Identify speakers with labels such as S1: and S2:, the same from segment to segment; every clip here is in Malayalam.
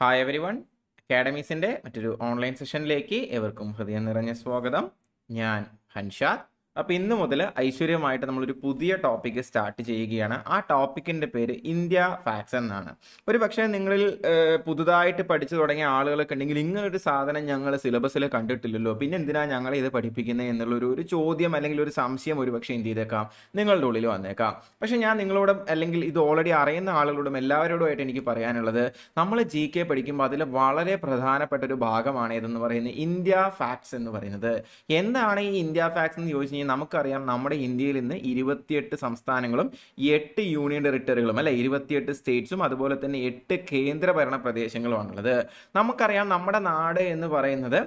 S1: ഹായ് എവരി വൺ അക്കാഡമീസിൻ്റെ മറ്റൊരു ഓൺലൈൻ സെഷനിലേക്ക് എവർക്കും ഹൃദയം നിറഞ്ഞ സ്വാഗതം ഞാൻ ഹൻഷാദ് അപ്പോൾ ഇന്ന് മുതൽ ഐശ്വര്യമായിട്ട് നമ്മളൊരു പുതിയ ടോപ്പിക് സ്റ്റാർട്ട് ചെയ്യുകയാണ് ആ ടോപ്പിക്കിന്റെ പേര് ഇന്ത്യ ഫാക്ട്സ് എന്നാണ് ഒരു പക്ഷേ നിങ്ങളിൽ പുതുതായിട്ട് പഠിച്ചു തുടങ്ങിയ ആളുകളൊക്കെ ഉണ്ടെങ്കിൽ ഇങ്ങനൊരു സാധനം ഞങ്ങൾ സിലബസിൽ കണ്ടിട്ടില്ലല്ലോ പിന്നെ എന്തിനാണ് ഞങ്ങൾ ഇത് പഠിപ്പിക്കുന്നത് എന്നുള്ളൊരു ഒരു ചോദ്യം അല്ലെങ്കിൽ ഒരു സംശയം ഒരു പക്ഷേ എന്ത് ചെയ്തേക്കാം നിങ്ങളുടെ ഉള്ളിൽ വന്നേക്കാം പക്ഷേ ഞാൻ നിങ്ങളോട് അല്ലെങ്കിൽ ഇത് ഓൾറെഡി അറിയുന്ന ആളുകളോടും എല്ലാവരോടുമായിട്ട് എനിക്ക് പറയാനുള്ളത് നമ്മൾ ജി കെ പഠിക്കുമ്പോൾ അതിൽ വളരെ പ്രധാനപ്പെട്ട ഒരു ഭാഗമാണ് ഇതെന്ന് പറയുന്നത് ഇന്ത്യ ഫാക്സ് എന്ന് പറയുന്നത് എന്താണ് ഈ ഇന്ത്യ ഫാക്സ് എന്ന് ചോദിച്ചു നമുക്കറിയാം നമ്മുടെ ഇന്ത്യയിൽ ഇന്ന് ഇരുപത്തിയെട്ട് സംസ്ഥാനങ്ങളും എട്ട് യൂണിയൻ ടെറിട്ടറികളും അല്ലെ ഇരുപത്തിയെട്ട് സ്റ്റേറ്റ്സും അതുപോലെ തന്നെ എട്ട് കേന്ദ്രഭരണ പ്രദേശങ്ങളുമാണുള്ളത് നമുക്കറിയാം നമ്മുടെ നാട് എന്ന് പറയുന്നത്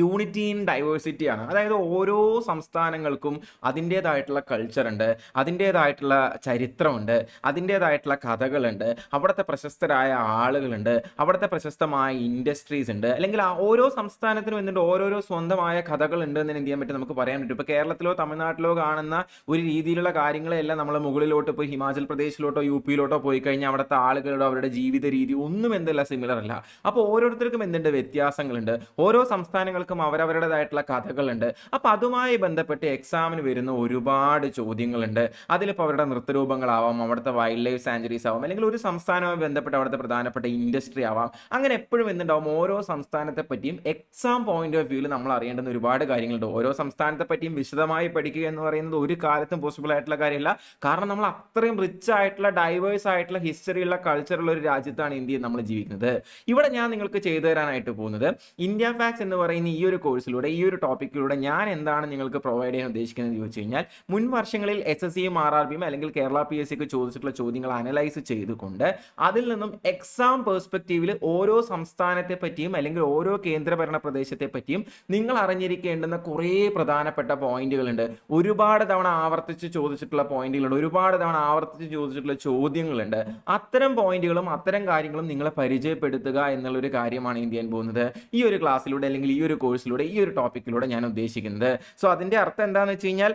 S1: യൂണിറ്റി ഇൻ ഡൈവേഴ്സിറ്റിയാണ് അതായത് ഓരോ സംസ്ഥാനങ്ങൾക്കും അതിൻ്റേതായിട്ടുള്ള കൾച്ചറുണ്ട് അതിൻ്റേതായിട്ടുള്ള ചരിത്രമുണ്ട് അതിൻ്റേതായിട്ടുള്ള കഥകളുണ്ട് അവിടുത്തെ പ്രശസ്തരായ ആളുകളുണ്ട് അവിടുത്തെ പ്രശസ്തമായ ഇൻഡസ്ട്രീസ് ഉണ്ട് അല്ലെങ്കിൽ ഓരോ സംസ്ഥാനത്തിനും എന്നിട്ട് ഓരോരോ സ്വന്തമായ കഥകളുണ്ട് എന്ന് എന്ത് ചെയ്യാൻ പറ്റും നമുക്ക് പറയാൻ പറ്റും ഇപ്പോൾ കേരളത്തിലോ തമിഴ്നാട്ടിലോ കാണുന്ന ഒരു രീതിയിലുള്ള കാര്യങ്ങളെല്ലാം നമ്മൾ മുകളിലോട്ട് ഇപ്പോൾ ഹിമാചൽ പ്രദേശിലോട്ടോ യു പിയിലോട്ടോ പോയി കഴിഞ്ഞാൽ അവിടുത്തെ ആളുകളോടോ അവരുടെ ജീവിത രീതി ഒന്നും എന്തല്ല സിമിലർ അല്ല അപ്പോൾ ഓരോരുത്തർക്കും എന്തുണ്ട് വ്യത്യാസങ്ങളുണ്ട് ഓരോ സംസ്ഥാനങ്ങൾ വിഷയങ്ങൾക്കും അവരവരുടേതായിട്ടുള്ള കഥകളുണ്ട് അപ്പോൾ അതുമായി ബന്ധപ്പെട്ട് എക്സാമിന് വരുന്ന ഒരുപാട് ചോദ്യങ്ങളുണ്ട് അതിലിപ്പോൾ അവരുടെ നൃത്തരൂപങ്ങളാവാം അവിടുത്തെ വൈൽഡ് ലൈഫ് സാഞ്ചുറീസ് ആവാം അല്ലെങ്കിൽ ഒരു സംസ്ഥാനവുമായി ബന്ധപ്പെട്ട് അവിടുത്തെ പ്രധാനപ്പെട്ട ഇൻഡസ്ട്രി ആവാം അങ്ങനെ എപ്പോഴും എന്തുണ്ടാവും ഓരോ സംസ്ഥാനത്തെ പറ്റിയും എക്സാം പോയിന്റ് ഓഫ് വ്യൂവിൽ നമ്മൾ അറിയേണ്ടുന്ന ഒരുപാട് കാര്യങ്ങളുണ്ട് ഓരോ സംസ്ഥാനത്തെ പറ്റിയും വിശദമായി പഠിക്കുക എന്ന് പറയുന്നത് ഒരു കാലത്തും പോസിബിൾ ആയിട്ടുള്ള കാര്യമില്ല കാരണം നമ്മൾ അത്രയും റിച്ച് ആയിട്ടുള്ള ഡൈവേഴ്സ് ആയിട്ടുള്ള ഹിസ്റ്ററി ഉള്ള കൾച്ചറുള്ള ഒരു രാജ്യത്താണ് ഇന്ത്യയിൽ നമ്മൾ ജീവിക്കുന്നത് ഇവിടെ ഞാൻ നിങ്ങൾക്ക് ചെയ്തു തരാനായിട്ട് പോകുന്നത് ഇന്ത്യ ഫാക്സ് എന്ന് പറയുന്ന പറയുന്ന ഈ ഒരു കോഴ്സിലൂടെ ഈ ഒരു ടോപ്പിക്കിലൂടെ ഞാൻ എന്താണ് നിങ്ങൾക്ക് പ്രൊവൈഡ് ചെയ്യാൻ ഉദ്ദേശിക്കുന്നത് ചോദിച്ചു കഴിഞ്ഞാൽ മുൻ വർഷങ്ങളിൽ എസ് എസ് സിയും ആർ ആർ ബിയും അല്ലെങ്കിൽ കേരള പി എസ് സിക്ക് ചോദിച്ചിട്ടുള്ള ചോദ്യങ്ങൾ അനലൈസ് ചെയ്തുകൊണ്ട് അതിൽ നിന്നും എക്സാം പേഴ്സ്പെക്റ്റീവിൽ ഓരോ സംസ്ഥാനത്തെ പറ്റിയും അല്ലെങ്കിൽ ഓരോ കേന്ദ്രഭരണ പ്രദേശത്തെ പറ്റിയും നിങ്ങൾ അറിഞ്ഞിരിക്കേണ്ടുന്ന കുറേ പ്രധാനപ്പെട്ട പോയിന്റുകളുണ്ട് ഒരുപാട് തവണ ആവർത്തിച്ച് ചോദിച്ചിട്ടുള്ള പോയിന്റുകളുണ്ട് ഒരുപാട് തവണ ആവർത്തിച്ച് ചോദിച്ചിട്ടുള്ള ചോദ്യങ്ങളുണ്ട് അത്തരം പോയിന്റുകളും അത്തരം കാര്യങ്ങളും നിങ്ങളെ പരിചയപ്പെടുത്തുക എന്നുള്ളൊരു കാര്യമാണ് ഇന്ത്യൻ പോകുന്നത് ഈ ഒരു ക്ലാസ്സിലൂടെ അല്ലെങ്കിൽ ഈ ഒരു ഒരു കോഴ്സിലൂടെ ഈ ഒരു ടോപ്പിക്കിലൂടെ ഞാൻ ഉദ്ദേശിക്കുന്നത് സോ അതിൻ്റെ അർത്ഥം എന്താണെന്ന് വെച്ച് കഴിഞ്ഞാൽ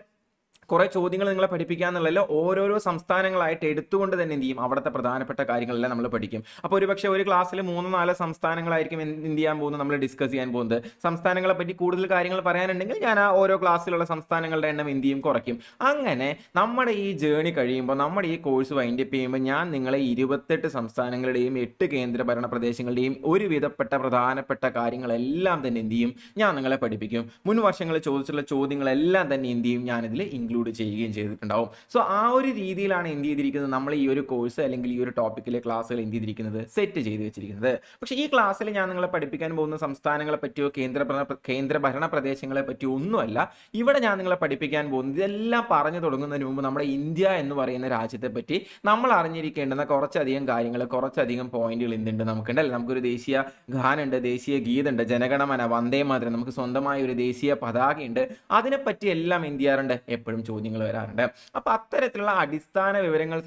S1: കുറെ ചോദ്യങ്ങൾ നിങ്ങളെ പഠിപ്പിക്കാന്നുള്ളതിൽ ഓരോരോ സംസ്ഥാനങ്ങളായിട്ട് എടുത്തുകൊണ്ട് തന്നെ എന്ത് ചെയ്യും അവിടുത്തെ പ്രധാനപ്പെട്ട കാര്യങ്ങളെല്ലാം നമ്മൾ പഠിക്കും അപ്പോൾ ഒരുപക്ഷെ ഒരു ക്ലാസ്സിൽ മൂന്നോ നാലോ സംസ്ഥാനങ്ങളായിരിക്കും എന്ത് ചെയ്യാൻ പോകുന്നത് നമ്മൾ ഡിസ്കസ് ചെയ്യാൻ പോകുന്നത് സംസ്ഥാനങ്ങളെ പറ്റി കൂടുതൽ കാര്യങ്ങൾ പറയാനുണ്ടെങ്കിൽ ഞാൻ ആ ഓരോ ക്ലാസ്സിലുള്ള സംസ്ഥാനങ്ങളുടെ എണ്ണം എന്ത് ചെയ്യും കുറയ്ക്കും അങ്ങനെ നമ്മുടെ ഈ ജേണി കഴിയുമ്പോൾ നമ്മുടെ ഈ കോഴ്സ് വൈൻഡ് അപ്പ് ചെയ്യുമ്പോൾ ഞാൻ നിങ്ങളെ ഇരുപത്തെട്ട് സംസ്ഥാനങ്ങളുടെയും എട്ട് കേന്ദ്രഭരണ പ്രദേശങ്ങളുടെയും ഒരു വിധപ്പെട്ട പ്രധാനപ്പെട്ട കാര്യങ്ങളെല്ലാം തന്നെ എന്ത് ചെയ്യും ഞാൻ നിങ്ങളെ പഠിപ്പിക്കും മുൻ വർഷങ്ങളിൽ ചോദിച്ചിട്ടുള്ള ചോദ്യങ്ങളെല്ലാം തന്നെ എന്ത് ചെയ്യും ഞാനിതിൽ ഇൻക്ലൂഡ് ഇൻക്ലൂഡ് ചെയ്യുകയും ചെയ്തിട്ടുണ്ടാവും സോ ആ ഒരു രീതിയിലാണ് എന്ത് ചെയ്തിരിക്കുന്നത് നമ്മൾ ഈ ഒരു കോഴ്സ് അല്ലെങ്കിൽ ഈ ഒരു ടോപ്പിക്കിലെ ക്ലാസ്സുകൾ എന്ത് ചെയ്തിരിക്കുന്നത് സെറ്റ് ചെയ്ത് വെച്ചിരിക്കുന്നത് പക്ഷേ ഈ ക്ലാസ്സിൽ ഞാൻ നിങ്ങളെ പഠിപ്പിക്കാൻ പോകുന്ന സംസ്ഥാനങ്ങളെ പറ്റിയോ കേന്ദ്ര കേന്ദ്ര ഭരണ പ്രദേശങ്ങളെ പറ്റിയോ ഒന്നുമല്ല ഇവിടെ ഞാൻ നിങ്ങളെ പഠിപ്പിക്കാൻ പോകുന്നത് ഇതെല്ലാം പറഞ്ഞു തുടങ്ങുന്നതിന് മുമ്പ് നമ്മുടെ ഇന്ത്യ എന്ന് പറയുന്ന രാജ്യത്തെ പറ്റി നമ്മൾ അറിഞ്ഞിരിക്കേണ്ടുന്ന കുറച്ചധികം കാര്യങ്ങൾ കുറച്ചധികം പോയിന്റുകൾ എന്തുണ്ട് അല്ലെ നമുക്കൊരു ദേശീയ ഗാനുണ്ട് ദേശീയ ഗീതമുണ്ട് ജനഗണമന വന്ദേ മാതരം നമുക്ക് സ്വന്തമായ ഒരു ദേശീയ പതാകയുണ്ട് അതിനെപ്പറ്റി എല്ലാം എന്ത് ചെയ്യാറുണ്ട് എപ്പോഴും ചോദ്യങ്ങൾ വരാറുണ്ട് അപ്പോൾ അത്തരത്തിലുള്ള അടിസ്ഥാന വിവരങ്ങൾ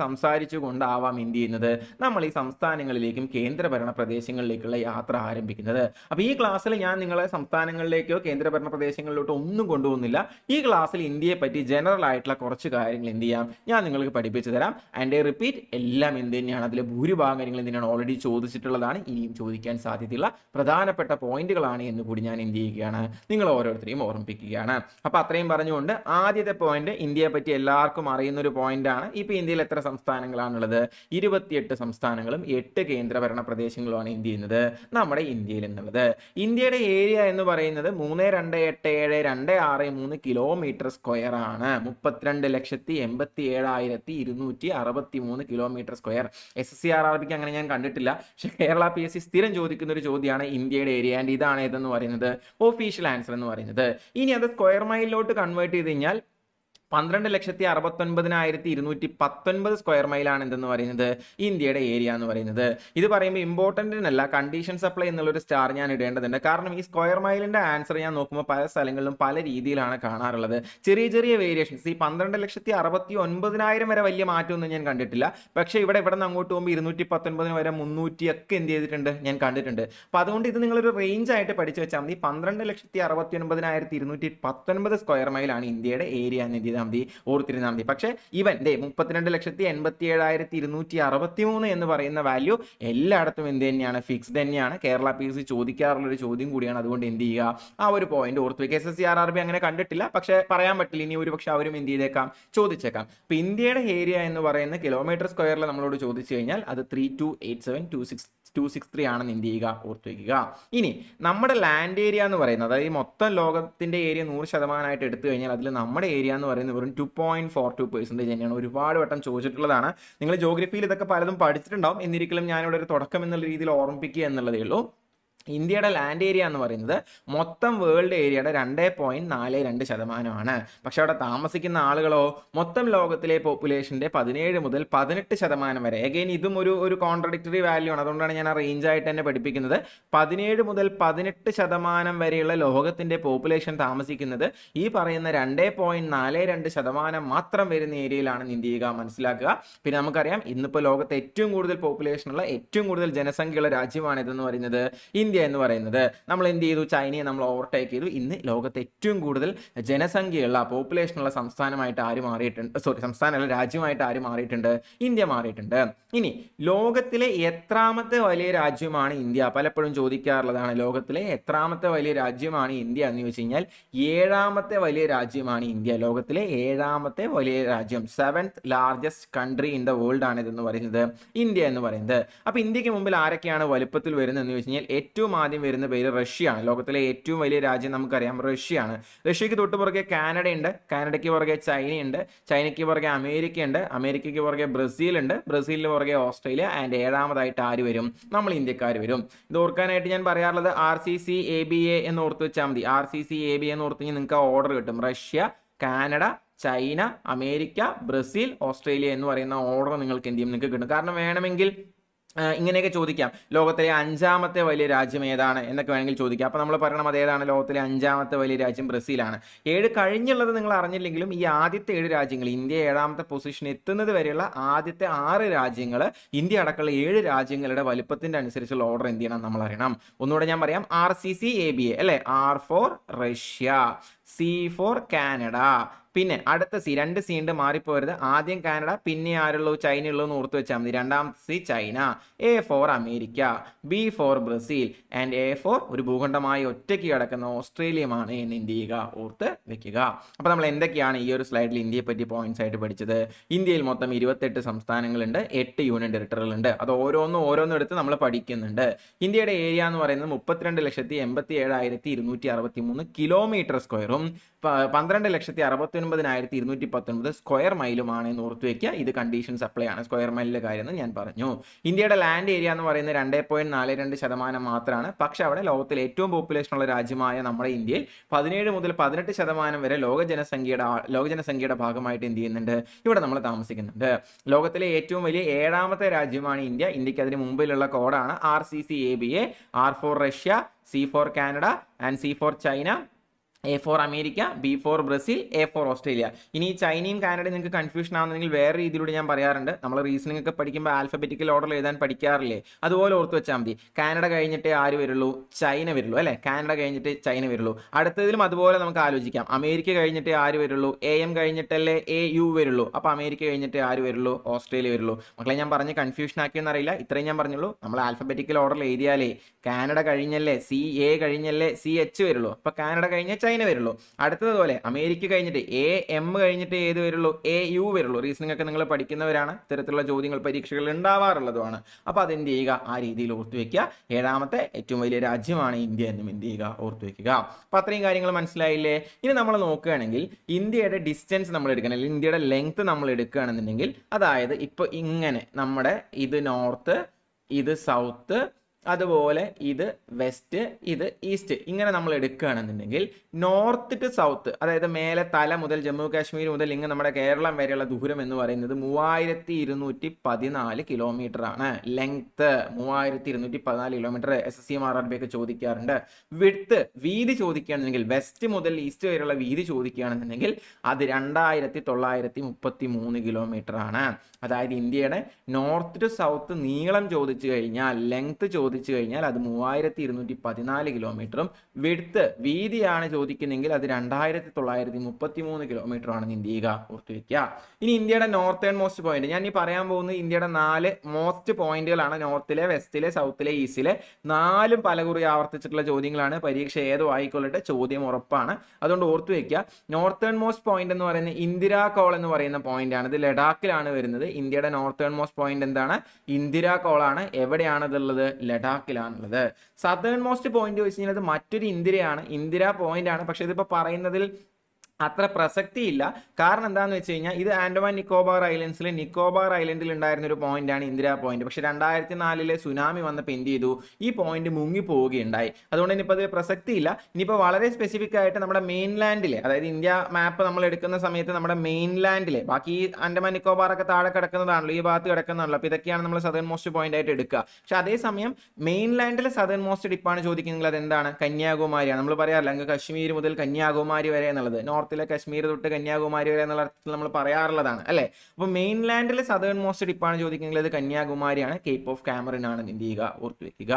S1: കൊണ്ടാവാം എന്ത് ചെയ്യുന്നത് നമ്മൾ ഈ സംസ്ഥാനങ്ങളിലേക്കും കേന്ദ്രഭരണ പ്രദേശങ്ങളിലേക്കുള്ള യാത്ര ആരംഭിക്കുന്നത് അപ്പോൾ ഈ ക്ലാസ്സിൽ ഞാൻ നിങ്ങളെ സംസ്ഥാനങ്ങളിലേക്കോ കേന്ദ്രഭരണ പ്രദേശങ്ങളിലോട്ടോ ഒന്നും കൊണ്ടുപോകുന്നില്ല ഈ ക്ലാസ്സിൽ ഇന്ത്യയെ പറ്റി ജനറൽ ആയിട്ടുള്ള കുറച്ച് കാര്യങ്ങൾ എന്ത് ചെയ്യാം ഞാൻ നിങ്ങൾക്ക് പഠിപ്പിച്ചു തരാം ആൻഡ് ഐ റിപ്പീറ്റ് എല്ലാം എന്ത് തന്നെയാണ് അതിലെ ഭൂരിഭാഗം കാര്യങ്ങൾ എന്തിനാണ് ഓൾറെഡി ചോദിച്ചിട്ടുള്ളതാണ് ഇനിയും ചോദിക്കാൻ സാധ്യതയുള്ള പ്രധാനപ്പെട്ട പോയിന്റുകളാണ് എന്ന് കൂടി ഞാൻ എന്ത് ചെയ്യുകയാണ് നിങ്ങൾ ഓരോരുത്തരെയും ഓർമ്മിപ്പിക്കുകയാണ് അപ്പോൾ അത്രയും പറഞ്ഞുകൊണ്ട് ആദ്യത്തെ പോയിന്റ് പോയിന്റ് ഇന്ത്യയെ പറ്റി എല്ലാവർക്കും അറിയുന്ന ഒരു പോയിന്റാണ് ഇപ്പൊ ഇന്ത്യയിൽ എത്ര സംസ്ഥാനങ്ങളാണുള്ളത് ഇരുപത്തിയെട്ട് സംസ്ഥാനങ്ങളും എട്ട് കേന്ദ്രഭരണ പ്രദേശങ്ങളുമാണ് ഇന്ത്യ ചെയ്യുന്നത് നമ്മുടെ ഇന്ത്യയിൽ എന്നുള്ളത് ഇന്ത്യയുടെ ഏരിയ എന്ന് പറയുന്നത് മൂന്ന് രണ്ട് എട്ട് ഏഴ് രണ്ട് ആറ് മൂന്ന് കിലോമീറ്റർ സ്ക്വയർ ആണ് മുപ്പത്തിരണ്ട് ലക്ഷത്തി എൺപത്തി ഏഴായിരത്തി ഇരുന്നൂറ്റി അറുപത്തി മൂന്ന് kilometre square S S C R R ബിക്ക് അങ്ങനെ ഞാൻ കണ്ടിട്ടില്ല പക്ഷെ കേരള പി എസ് സി സ്ഥിരം ചോദിക്കുന്ന ഒരു ചോദ്യമാണ് ഇന്ത്യയുടെ ഏരിയ ആൻഡ് ഇതാണ് ഏതെന്ന് പറയുന്നത് ഒഫീഷ്യൽ ആൻസർ എന്ന് പറയുന്നത് ഇനി അത് സ്ക്വയർ മൈലിലോട്ട് കൺവേർട്ട് ചെയ്ത് കഴിഞ്ഞാൽ പന്ത്രണ്ട് ലക്ഷത്തി അറുപത്തൊൻപതിനായിരത്തി ഇരുന്നൂറ്റി പത്തൊൻപത് സ്ക്വയർ മൈലാണ് എന്തെന്ന് പറയുന്നത് ഇന്ത്യയുടെ ഏരിയ എന്ന് പറയുന്നത് ഇത് പറയുമ്പോൾ ഇമ്പോർട്ടൻറ്റിനല്ല കണ്ടീഷൻ സപ്ലൈ എന്നുള്ളൊരു സ്റ്റാർ ഞാൻ ഇടേണ്ടതുണ്ട് കാരണം ഈ സ്ക്വയർ മൈലിൻ്റെ ആൻസർ ഞാൻ നോക്കുമ്പോൾ പല സ്ഥലങ്ങളിലും പല രീതിയിലാണ് കാണാറുള്ളത് ചെറിയ ചെറിയ വേരിയേഷൻസ് ഈ പന്ത്രണ്ട് ലക്ഷത്തി അറുപത്തി ഒൻപതിനായിരം വരെ വലിയ മാറ്റമൊന്നും ഞാൻ കണ്ടിട്ടില്ല പക്ഷേ ഇവിടെ ഇവിടെ നിന്ന് അങ്ങോട്ട് പോകുമ്പോൾ ഇരുന്നൂറ്റി പത്തൊൻപതിന് വരെ മുന്നൂറ്റിയൊക്കെ എന്ത് ചെയ്തിട്ടുണ്ട് ഞാൻ കണ്ടിട്ടുണ്ട് അപ്പോൾ അതുകൊണ്ട് ഇത് നിങ്ങളൊരു റേഞ്ച് ആയിട്ട് പഠിച്ചു വെച്ചാൽ മതി പന്ത്രണ്ട് ലക്ഷത്തി അറുപത്തി ഒൻപതിനായിരത്തി ഇരുന്നൂറ്റി പത്തൊൻപത് സ്ക്വയർ മൈലാണ് ഇന്ത്യയുടെ ഏരിയ എന്ന് ചെയ്താൽ മതി ഓർത്തിരുന്നാൽ മതി പക്ഷേ ഇവൻ ദേ മുപ്പത്തിരണ്ട് ലക്ഷത്തി എൺപത്തി ഏഴായിരത്തി ഇരുന്നൂറ്റി അറുപത്തി മൂന്ന് എന്ന് പറയുന്ന വാല്യൂ എല്ലായിടത്തും എന്ത് തന്നെയാണ് ഫിക്സ് തന്നെയാണ് കേരള പി എസ് സി ചോദിക്കാറുള്ളൊരു ചോദ്യം കൂടിയാണ് അതുകൊണ്ട് എന്ത് ചെയ്യുക ആ ഒരു പോയിന്റ് ഓർത്ത് വയ്ക്കുക S S C R R B അങ്ങനെ കണ്ടിട്ടില്ല പക്ഷേ പറയാൻ പറ്റില്ല ഇനി ഒരു അവരും എന്ത് ചെയ്തേക്കാം ചോദിച്ചേക്കാം അപ്പോൾ ഇന്ത്യയുടെ ഏരിയ എന്ന് പറയുന്ന കിലോമീറ്റർ സ്ക്വയറിൽ നമ്മളോട് ചോദിച്ചു കഴിഞ്ഞാൽ അത് three two eight seven two six two six three ആണെന്ന് എന്ത് ചെയ്യുക ഓർത്ത് വയ്ക്കുക ഇനി നമ്മുടെ ലാൻഡ് ഏരിയ എന്ന് പറയുന്നത് അതായത് ഈ മൊത്തം ലോകത്തിൻ്റെ ഏരിയ നൂറ് ശതമാനമായിട്ട് എടുത്തു കഴിഞ്ഞാൽ അതിൽ നമ്മുടെ ഏരിയ എന്ന് പറയുന്നത് വെറും two point four two percentage തന്നെയാണ് ഒരുപാട് വട്ടം ചോദിച്ചിട്ടുള്ളതാണ് നിങ്ങൾ ജോഗ്രഫിയിൽ ഇതൊക്കെ പലതും പഠിച്ചിട്ടുണ്ടാവും എന്നിരിക്കലും ഞാനിവിടെ ഒരു തുടക്കം എന്നുള്ള രീതിയിൽ ഓർമ്മിപ്പിക്കുക എന്നുള്ളതേ ഉള്ളൂ ഇന്ത്യയുടെ ലാൻഡ് ഏരിയ എന്ന് പറയുന്നത് മൊത്തം വേൾഡ് ഏരിയയുടെ രണ്ടേ പോയിന്റ് നാല് രണ്ട് ശതമാനമാണ് പക്ഷെ അവിടെ താമസിക്കുന്ന ആളുകളോ മൊത്തം ലോകത്തിലെ പോപ്പുലേഷൻ്റെ പതിനേഴ് മുതൽ പതിനെട്ട് ശതമാനം വരെ അഗെയിൻ ഇതും ഒരു ഒരു കോൺട്രഡിക്ടറി വാല്യൂ ആണ് അതുകൊണ്ടാണ് ഞാൻ ആ റേഞ്ചായിട്ട് തന്നെ പഠിപ്പിക്കുന്നത് പതിനേഴ് മുതൽ പതിനെട്ട് ശതമാനം വരെയുള്ള ലോകത്തിൻ്റെ പോപ്പുലേഷൻ താമസിക്കുന്നത് ഈ പറയുന്ന രണ്ടേ പോയിന്റ് നാല് രണ്ട് ശതമാനം മാത്രം വരുന്ന ഏരിയയിലാണ് ഇന്ത്യ മനസ്സിലാക്കുക പിന്നെ നമുക്കറിയാം ഇന്നിപ്പോൾ ലോകത്തെ ഏറ്റവും കൂടുതൽ പോപ്പുലേഷനുള്ള ഏറ്റവും കൂടുതൽ ജനസംഖ്യയുള്ള രാജ്യമാണ് ഇതെന്ന് പറയുന്നത് ഇന്ത്യ ഇന്ത്യ എന്ന് പറയുന്നത് നമ്മൾ എന്ത് ചെയ്തു ചൈനയെ നമ്മൾ ഓവർടേക്ക് ചെയ്തു ഇന്ന് ലോകത്തെ ഏറ്റവും കൂടുതൽ ജനസംഖ്യയുള്ള പോപ്പുലേഷനുള്ള സംസ്ഥാനമായിട്ട് ആര് മാറിയിട്ടുണ്ട് സോറി സംസ്ഥാനമല്ല രാജ്യമായിട്ട് ആര് മാറിയിട്ടുണ്ട് ഇന്ത്യ മാറിയിട്ടുണ്ട് ഇനി ലോകത്തിലെ എത്രാമത്തെ വലിയ രാജ്യമാണ് ഇന്ത്യ പലപ്പോഴും ചോദിക്കാറുള്ളതാണ് ലോകത്തിലെ എത്രാമത്തെ വലിയ രാജ്യമാണ് ഇന്ത്യ എന്ന് ചോദിച്ചു കഴിഞ്ഞാൽ ഏഴാമത്തെ വലിയ രാജ്യമാണ് ഇന്ത്യ ലോകത്തിലെ ഏഴാമത്തെ വലിയ രാജ്യം seventh largest country in the world ആണ് ഇതെന്ന് പറയുന്നത് ഇന്ത്യ എന്ന് പറയുന്നത് അപ്പോൾ ഇന്ത്യക്ക് മുമ്പിൽ ആരൊക്കെയാണ് വലുപ്പത്തിൽ വരുന്നത് എന്ന് ചോദിച്ചു കഴിഞ്ഞാൽ ഏറ്റവും ഏറ്റവും ആദ്യം വരുന്ന പേര് റഷ്യയാണ് ലോകത്തിലെ ഏറ്റവും വലിയ രാജ്യം നമുക്കറിയാം റഷ്യയാണ് റഷ്യക്ക് തൊട്ട് പുറകെ കാനഡ ഉണ്ട് കാനഡയ്ക്ക് പുറകെ ചൈനയുണ്ട് ചൈനയ്ക്ക് പുറകെ അമേരിക്ക ഉണ്ട് അമേരിക്കയ്ക്ക് പുറകെ ബ്രസീൽ ഉണ്ട് ബ്രസീലിന് പുറകെ ഓസ്ട്രേലിയ ആൻഡ് ഏഴാമതായിട്ട് ആര് വരും നമ്മൾ ഇന്ത്യക്കാർ വരും ഇത് ഓർക്കാനായിട്ട് ഞാൻ പറയാറുള്ളത് R C C A B A എന്ന് ഓർത്ത് വെച്ചാൽ മതി R C C A B എന്ന് ഓർത്ത് നിങ്ങൾക്ക് ഓർഡർ കിട്ടും Russia Canada China America Brazil Australia എന്ന് പറയുന്ന ഓർഡർ നിങ്ങൾക്ക് എന്ത് ചെയ്യും നിങ്ങൾക്ക് കിട്ടും കാരണം വേണമെങ്കിൽ ഇങ്ങനെയൊക്കെ ചോദിക്കാം ലോകത്തിലെ അഞ്ചാമത്തെ വലിയ രാജ്യം ഏതാണ് എന്നൊക്കെ വേണമെങ്കിൽ ചോദിക്കാം അപ്പോൾ നമ്മൾ പറയണം അതേതാണ് ലോകത്തിലെ അഞ്ചാമത്തെ വലിയ രാജ്യം ബ്രസീലാണ് ഏഴ് കഴിഞ്ഞുള്ളത് നിങ്ങൾ അറിഞ്ഞില്ലെങ്കിലും ഈ ആദ്യത്തെ ഏഴ് രാജ്യങ്ങൾ ഇന്ത്യ ഏഴാമത്തെ പൊസിഷൻ എത്തുന്നത് വരെയുള്ള ആദ്യത്തെ ആറ് രാജ്യങ്ങൾ ഇന്ത്യ അടക്കമുള്ള ഏഴ് രാജ്യങ്ങളുടെ വലുപ്പത്തിൻ്റെ അനുസരിച്ചുള്ള ഓർഡർ എന്ത് ചെയ്യണം നമ്മൾ അറിയണം ഒന്നുകൂടെ ഞാൻ പറയാം R C C A B A അല്ലേ R for Russia C for Canada പിന്നെ അടുത്ത സി രണ്ട് സി ഉണ്ട് മാറിപ്പോരുത് ആദ്യം കാനഡ പിന്നെ ആരുള്ളൂ ചൈന ഉള്ളൂ എന്ന് ഓർത്ത് വെച്ചാൽ മതി രണ്ടാമത്തെ C China A for America B for Brazil and A for ഒരു ഭൂഖണ്ഡമായി ഒറ്റയ്ക്ക് കിടക്കുന്ന ഓസ്ട്രേലിയമാണ് എന്ന് ഇന്ത്യ ചെയ്യുക ഓർത്ത് വെക്കുക അപ്പോൾ നമ്മൾ എന്തൊക്കെയാണ് ഈ ഒരു സ്ലൈഡിൽ ഇന്ത്യയെ പറ്റി പോയിന്റ്സ് ആയിട്ട് പഠിച്ചത് ഇന്ത്യയിൽ മൊത്തം ഇരുപത്തെട്ട് സംസ്ഥാനങ്ങളുണ്ട് എട്ട് യൂണിയൻ ടെറിട്ടറികളുണ്ട് അത് ഓരോന്നും ഓരോന്നും എടുത്ത് നമ്മൾ പഠിക്കുന്നുണ്ട് ഇന്ത്യയുടെ ഏരിയ എന്ന് പറയുന്നത് മുപ്പത്തിരണ്ട് ലക്ഷത്തി എൺപത്തി ഏഴായിരത്തി ഇരുന്നൂറ്റി അറുപത്തി മൂന്ന് കിലോമീറ്റർ സ്ക്വയർ കിലോമീറ്ററും പന്ത്രണ്ട് ലക്ഷത്തി അറുപത്തി ഒൻപതിനായിരത്തി ഇരുന്നൂറ്റി പത്തൊൻപത് സ്ക്വയർ മൈലുമാണ് എന്ന് ഓർത്ത് വയ്ക്കുക ഇത് കണ്ടീഷൻ സപ്ലൈ ആണ് സ്ക്വയർ മൈലിലെ കാര്യം എന്ന് ഞാൻ പറഞ്ഞു ഇന്ത്യയുടെ ലാൻഡ് ഏരിയ എന്ന് പറയുന്നത് രണ്ട് പോയിന്റ് നാല് രണ്ട് ശതമാനം മാത്രമാണ് പക്ഷേ അവിടെ ലോകത്തിലെ ഏറ്റവും പോപ്പുലേഷൻ ഉള്ള രാജ്യമായ നമ്മുടെ ഇന്ത്യയിൽ പതിനേഴ് മുതൽ പതിനെട്ട് ശതമാനം വരെ ലോക ജനസംഖ്യയുടെ ലോക ജനസംഖ്യയുടെ ഭാഗമായിട്ട് എന്ത് ചെയ്യുന്നുണ്ട് ഇവിടെ നമ്മൾ താമസിക്കുന്നുണ്ട് ലോകത്തിലെ ഏറ്റവും വലിയ ഏഴാമത്തെ രാജ്യമാണ് ഇന്ത്യ ഇന്ത്യക്ക് അതിന് മുമ്പിലുള്ള കോഡാണ് R C C A B A R for Russia C for Canada and C for China A for America B for Brazil A for Australia ഇനി ചൈനയും കാനഡയും നിങ്ങൾക്ക് കൺഫ്യൂഷൻ ആവുന്നെങ്കിൽ വേറെ രീതിയിലൂടെ ഞാൻ പറയാറുണ്ട് നമ്മൾ റീസണിംഗ് ഒക്കെ പഠിക്കുമ്പോൾ ആൽഫബറ്റിക്കൽ ഓർഡർ എഴുതാൻ പഠിക്കാറില്ലേ അതുപോലെ ഓർത്ത് വെച്ചാൽ മതി കാനഡ കഴിഞ്ഞിട്ടേ ആര് വരുള്ളൂ ചൈന വരുള്ളൂ അല്ലേ കാനഡ കഴിഞ്ഞിട്ട് ചൈന വരുള്ളൂ അടുത്തതിലും അതുപോലെ നമുക്ക് ആലോചിക്കാം അമേരിക്ക കഴിഞ്ഞിട്ടേ ആര് വരുള്ളൂ എ എം കഴിഞ്ഞിട്ടല്ലേ എ യു വരുള്ളൂ അപ്പോൾ അമേരിക്ക കഴിഞ്ഞിട്ടേ ആര് വരുള്ളൂ ഓസ്ട്രേലിയ വരുള്ളൂ മക്കളെ ഞാൻ പറഞ്ഞ് കൺഫ്യൂഷൻ ആക്കിയെന്നറിയില്ല ഇത്രയും ഞാൻ പറഞ്ഞുള്ളൂ നമ്മൾ ആൽഫബറ്റിക്കൽ ഓർഡറിൽ എഴുതിയാലേ കാനഡ കഴിഞ്ഞല്ലേ സി എ കഴിഞ്ഞല്ലേ സി എച്ച് വരുള്ളൂ അപ്പോൾ കാനഡ കഴിഞ്ഞ ചൈന കഴിഞ്ഞേ വരുള്ളൂ അടുത്തതുപോലെ അമേരിക്ക കഴിഞ്ഞിട്ട് എ എം കഴിഞ്ഞിട്ട് ഏത് വരുള്ളൂ എ യു വരുള്ളൂ റീസണിംഗ് ഒക്കെ നിങ്ങൾ പഠിക്കുന്നവരാണ് ഇത്തരത്തിലുള്ള ചോദ്യങ്ങൾ പരീക്ഷകളിൽ ഉണ്ടാവാറുള്ളതുമാണ് അപ്പോൾ അതെന്ത് ചെയ്യുക ആ രീതിയിൽ ഓർത്തു ഏഴാമത്തെ ഏറ്റവും വലിയ രാജ്യമാണ് ഇന്ത്യ എന്നും എന്ത് ചെയ്യുക ഓർത്തു വയ്ക്കുക അത്രയും കാര്യങ്ങൾ മനസ്സിലായില്ലേ ഇനി നമ്മൾ നോക്കുകയാണെങ്കിൽ ഇന്ത്യയുടെ ഡിസ്റ്റൻസ് നമ്മൾ എടുക്കണം അല്ലെങ്കിൽ ഇന്ത്യയുടെ ലെങ്ത് നമ്മൾ എടുക്കുകയാണെന്നുണ്ടെങ്കിൽ അതായത് ഇപ്പോൾ ഇങ്ങനെ നമ്മുടെ ഇത് നോർത്ത് ഇത് സൗത്ത് അതുപോലെ ഇത് വെസ്റ്റ് ഇത് ഈസ്റ്റ് ഇങ്ങനെ നമ്മൾ എടുക്കുകയാണെന്നുണ്ടെങ്കിൽ നോർത്ത് ടു സൗത്ത് അതായത് മേലെ തല മുതൽ ജമ്മു കാശ്മീർ മുതൽ ഇങ്ങനെ നമ്മുടെ കേരളം വരെയുള്ള ദൂരം എന്ന് പറയുന്നത് മൂവായിരത്തി ഇരുന്നൂറ്റി പതിനാല് കിലോമീറ്റർ ആണ് ലെങ്ത് മൂവായിരത്തി ഇരുന്നൂറ്റി പതിനാല് kilometre S S C M R R B ഒക്കെ ചോദിക്കാറുണ്ട് വിഡ്ത്ത് വീതി ചോദിക്കുകയാണെന്നുണ്ടെങ്കിൽ വെസ്റ്റ് മുതൽ ഈസ്റ്റ് വരെയുള്ള വീതി ചോദിക്കുകയാണെന്നുണ്ടെങ്കിൽ അത് രണ്ടായിരത്തി തൊള്ളായിരത്തി മുപ്പത്തി മൂന്ന് കിലോമീറ്റർ ആണ് അതായത് ഇന്ത്യയുടെ നോർത്ത് ടു സൗത്ത് നീളം ചോദിച്ചു കഴിഞ്ഞാൽ ലെങ്ത് ചോദിച്ചു ചോദിച്ചു കഴിഞ്ഞാൽ അത് മൂവായിരത്തി ഇരുന്നൂറ്റി പതിനാല് കിലോമീറ്ററും വിടുത്ത് വീതിയാണ് ചോദിക്കുന്നതെങ്കിൽ അത് രണ്ടായിരത്തി തൊള്ളായിരത്തി മുപ്പത്തി മൂന്ന് കിലോമീറ്റർ ആണ് ഇന്ത്യ ഓർത്തുവെക്കുക ഇനി ഇന്ത്യയുടെ നോർത്തേൺ മോസ്റ്റ് പോയിന്റ് ഞാൻ ഈ പറയാൻ പോകുന്നത് ഇന്ത്യയുടെ നാല് മോസ്റ്റ് പോയിന്റുകളാണ് നോർത്തിലെ വെസ്റ്റിലെ സൗത്തിലെ ഈസ്റ്റിലെ നാലും പലകുറി ആവർത്തിച്ചിട്ടുള്ള ചോദ്യങ്ങളാണ് പരീക്ഷ ഏതോ ആയിക്കൊള്ളട്ടെ ചോദ്യം ഉറപ്പാണ് അതുകൊണ്ട് ഓർത്തു വെക്കുക നോർത്തേൺ മോസ്റ്റ് പോയിന്റ് എന്ന് പറയുന്നത് ഇന്ദിരാ കോൾ എന്ന് പറയുന്ന പോയിന്റ് ആണ് ഇത് ലഡാക്കിലാണ് വരുന്നത് ഇന്ത്യയുടെ നോർത്തേൺ മോസ്റ്റ് പോയിന്റ് എന്താണ് ഇന്ദിരാ കോളാണ് എവിടെയാണതുള്ളത് ലഡാക്ക് ലഡാക്കിലാണുള്ളത് സതേൺ മോസ്റ്റ് പോയിന്റ് വെച്ച് കഴിഞ്ഞാൽ അത് മറ്റൊരു ഇന്ദിരയാണ് ഇന്ദിര പോയിന്റ് ആണ് പക്ഷെ ഇതിപ്പോ പറയുന്നതിൽ അത്ര പ്രസക്തിയില്ല കാരണം എന്താണെന്ന് വെച്ച് കഴിഞ്ഞാൽ ഇത് ആൻഡമാൻ നിക്കോബാർ ഐലൻഡ്സിലെ നിക്കോബാർ ഐലൻഡിൽ ഉണ്ടായിരുന്ന ഒരു പോയിന്റാണ് ഇന്ദിരാ പോയിന്റ് പക്ഷെ രണ്ടായിരത്തി നാലിലെ സുനാമി വന്നപ്പോൾ എന്ത് ചെയ്തു ഈ പോയിന്റ് മുങ്ങിപ്പോവുകയുണ്ടായി അതുകൊണ്ട് ഇനിയിപ്പോൾ അത് പ്രസക്തിയില്ല ഇനിയിപ്പോൾ വളരെ സ്പെസിഫിക് ആയിട്ട് നമ്മുടെ മെയിൻലാൻഡിലെ അതായത് ഇന്ത്യ മാപ്പ് നമ്മൾ എടുക്കുന്ന സമയത്ത് നമ്മുടെ മെയിൻലാൻഡിലെ ബാക്കി ഈ ആൻഡമാൻ നിക്കോബാർ ഒക്കെ താഴെ കിടക്കുന്നതാണല്ലോ ഈ ഭാഗത്ത് കിടക്കുന്നതാണല്ലോ അപ്പോൾ ഇതൊക്കെയാണ് നമ്മൾ സദേൺ മോസ്റ്റ് പോയിന്റ് ആയിട്ട് എടുക്കുക പക്ഷേ അതേസമയം മെയിൻലാൻഡിലെ സദേൺ മോസ്റ്റ് ഡിപ്പാണ് ചോദിക്കുന്നത് അത് എന്താണ് കന്യാകുമാരിയാണ് നമ്മൾ പറയാറില്ല അങ്ങ് കശ്മീർ മുതൽ കന്യാകുമാരി വരെ എന്നുള്ളത് നോർത്ത് നോർത്തിലെ കശ്മീർ തൊട്ട് കന്യാകുമാരി വരെ എന്നുള്ള അർത്ഥത്തിൽ നമ്മൾ പറയാറുള്ളതാണ് അല്ലേ അപ്പോൾ മെയിൻ സദേൺ മോസ്റ്റ് ഡിപ്പാണ് ചോദിക്കുന്നത് അത് കന്യാകുമാരിയാണ് കേപ്പ് ഓഫ് കാമറിൻ ആണ് എന്ത് ചെയ്യുക ഓർത്തു വെക്കുക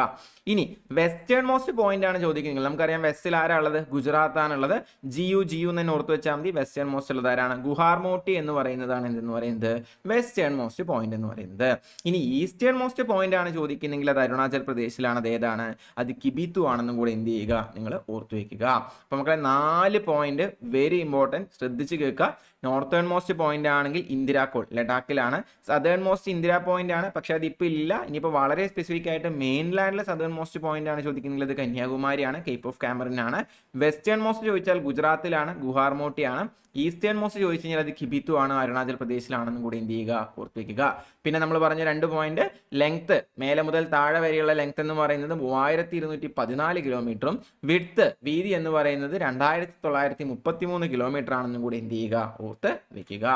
S1: ഇനി വെസ്റ്റേൺ മോസ്റ്റ് പോയിന്റ് ആണ് ചോദിക്കുന്നത് നമുക്കറിയാം വെസ്റ്റിൽ ആരാണുള്ളത് ഗുജറാത്ത് ആണുള്ളത് ജി യു എന്ന് ഓർത്തു വെച്ചാൽ മതി വെസ്റ്റേൺ മോസ്റ്റ് ഉള്ളത് ആരാണ് ഗുഹാർമോട്ടി എന്ന് പറയുന്നതാണ് എന്തെന്ന് പറയുന്നത് വെസ്റ്റേൺ മോസ്റ്റ് പോയിന്റ് എന്ന് പറയുന്നത് ഇനി ഈസ്റ്റേൺ മോസ്റ്റ് പോയിന്റ് ആണ് ചോദിക്കുന്നെങ്കിൽ അത് അരുണാചൽ പ്രദേശിലാണ് അത് ഏതാണ് അത് കിബിത്തു ആണെന്നും കൂടെ എന്ത് ചെയ്യുക നിങ്ങൾ ഓർത്തു വെക്കുക അപ്പോൾ നമുക്ക് നാല് പോയിന്റ് വെരി इंपोर्ट श्रद्धि केक നോർത്തേൺ മോസ്റ്റ് പോയിന്റ് ആണെങ്കിൽ ഇന്ദിരാക്കോൾ ലഡാക്കിലാണ് സദേൺ മോസ്റ്റ് ഇന്ദിര പോയിന്റ് ആണ് പക്ഷെ അതിപ്പോൾ ഇല്ല ഇനിയിപ്പോൾ വളരെ സ്പെസിഫിക് ആയിട്ട് മെയിൻലാൻഡിലെ സദേൺ മോസ്റ്റ് പോയിന്റ് ആണ് ചോദിക്കുന്നത് കന്യാകുമാരിയാണ് കേപ്പ് ഓഫ് ആണ് വെസ്റ്റേൺ മോസ്റ്റ് ചോദിച്ചാൽ ഗുജറാത്തിലാണ് ഗുഹാർമോട്ടിയാണ് ഈസ്റ്റേൺ മോസ്റ്റ് ചോദിച്ചു കഴിഞ്ഞാൽ അത് കിബിത്തു ആണ് അരുണാചൽ പ്രദേശിലാണെന്നും കൂടി എന്ത് ചെയ്യുക ഓർത്തുവെക്കുക പിന്നെ നമ്മൾ പറഞ്ഞ രണ്ട് പോയിന്റ് ലെങ്ത് മേലെ മുതൽ താഴെ വരെയുള്ള ലെങ്ത് എന്ന് പറയുന്നത് മൂവായിരത്തി ഇരുന്നൂറ്റി പതിനാല് കിലോമീറ്ററും വിഡ്ത്ത് വീതി എന്ന് പറയുന്നത് രണ്ടായിരത്തി തൊള്ളായിരത്തി മുപ്പത്തി മൂന്ന് കിലോമീറ്റർ ആണെന്നും കൂടി എന്ത് ചെയ്യുക ഓർത്ത് വെക്കുക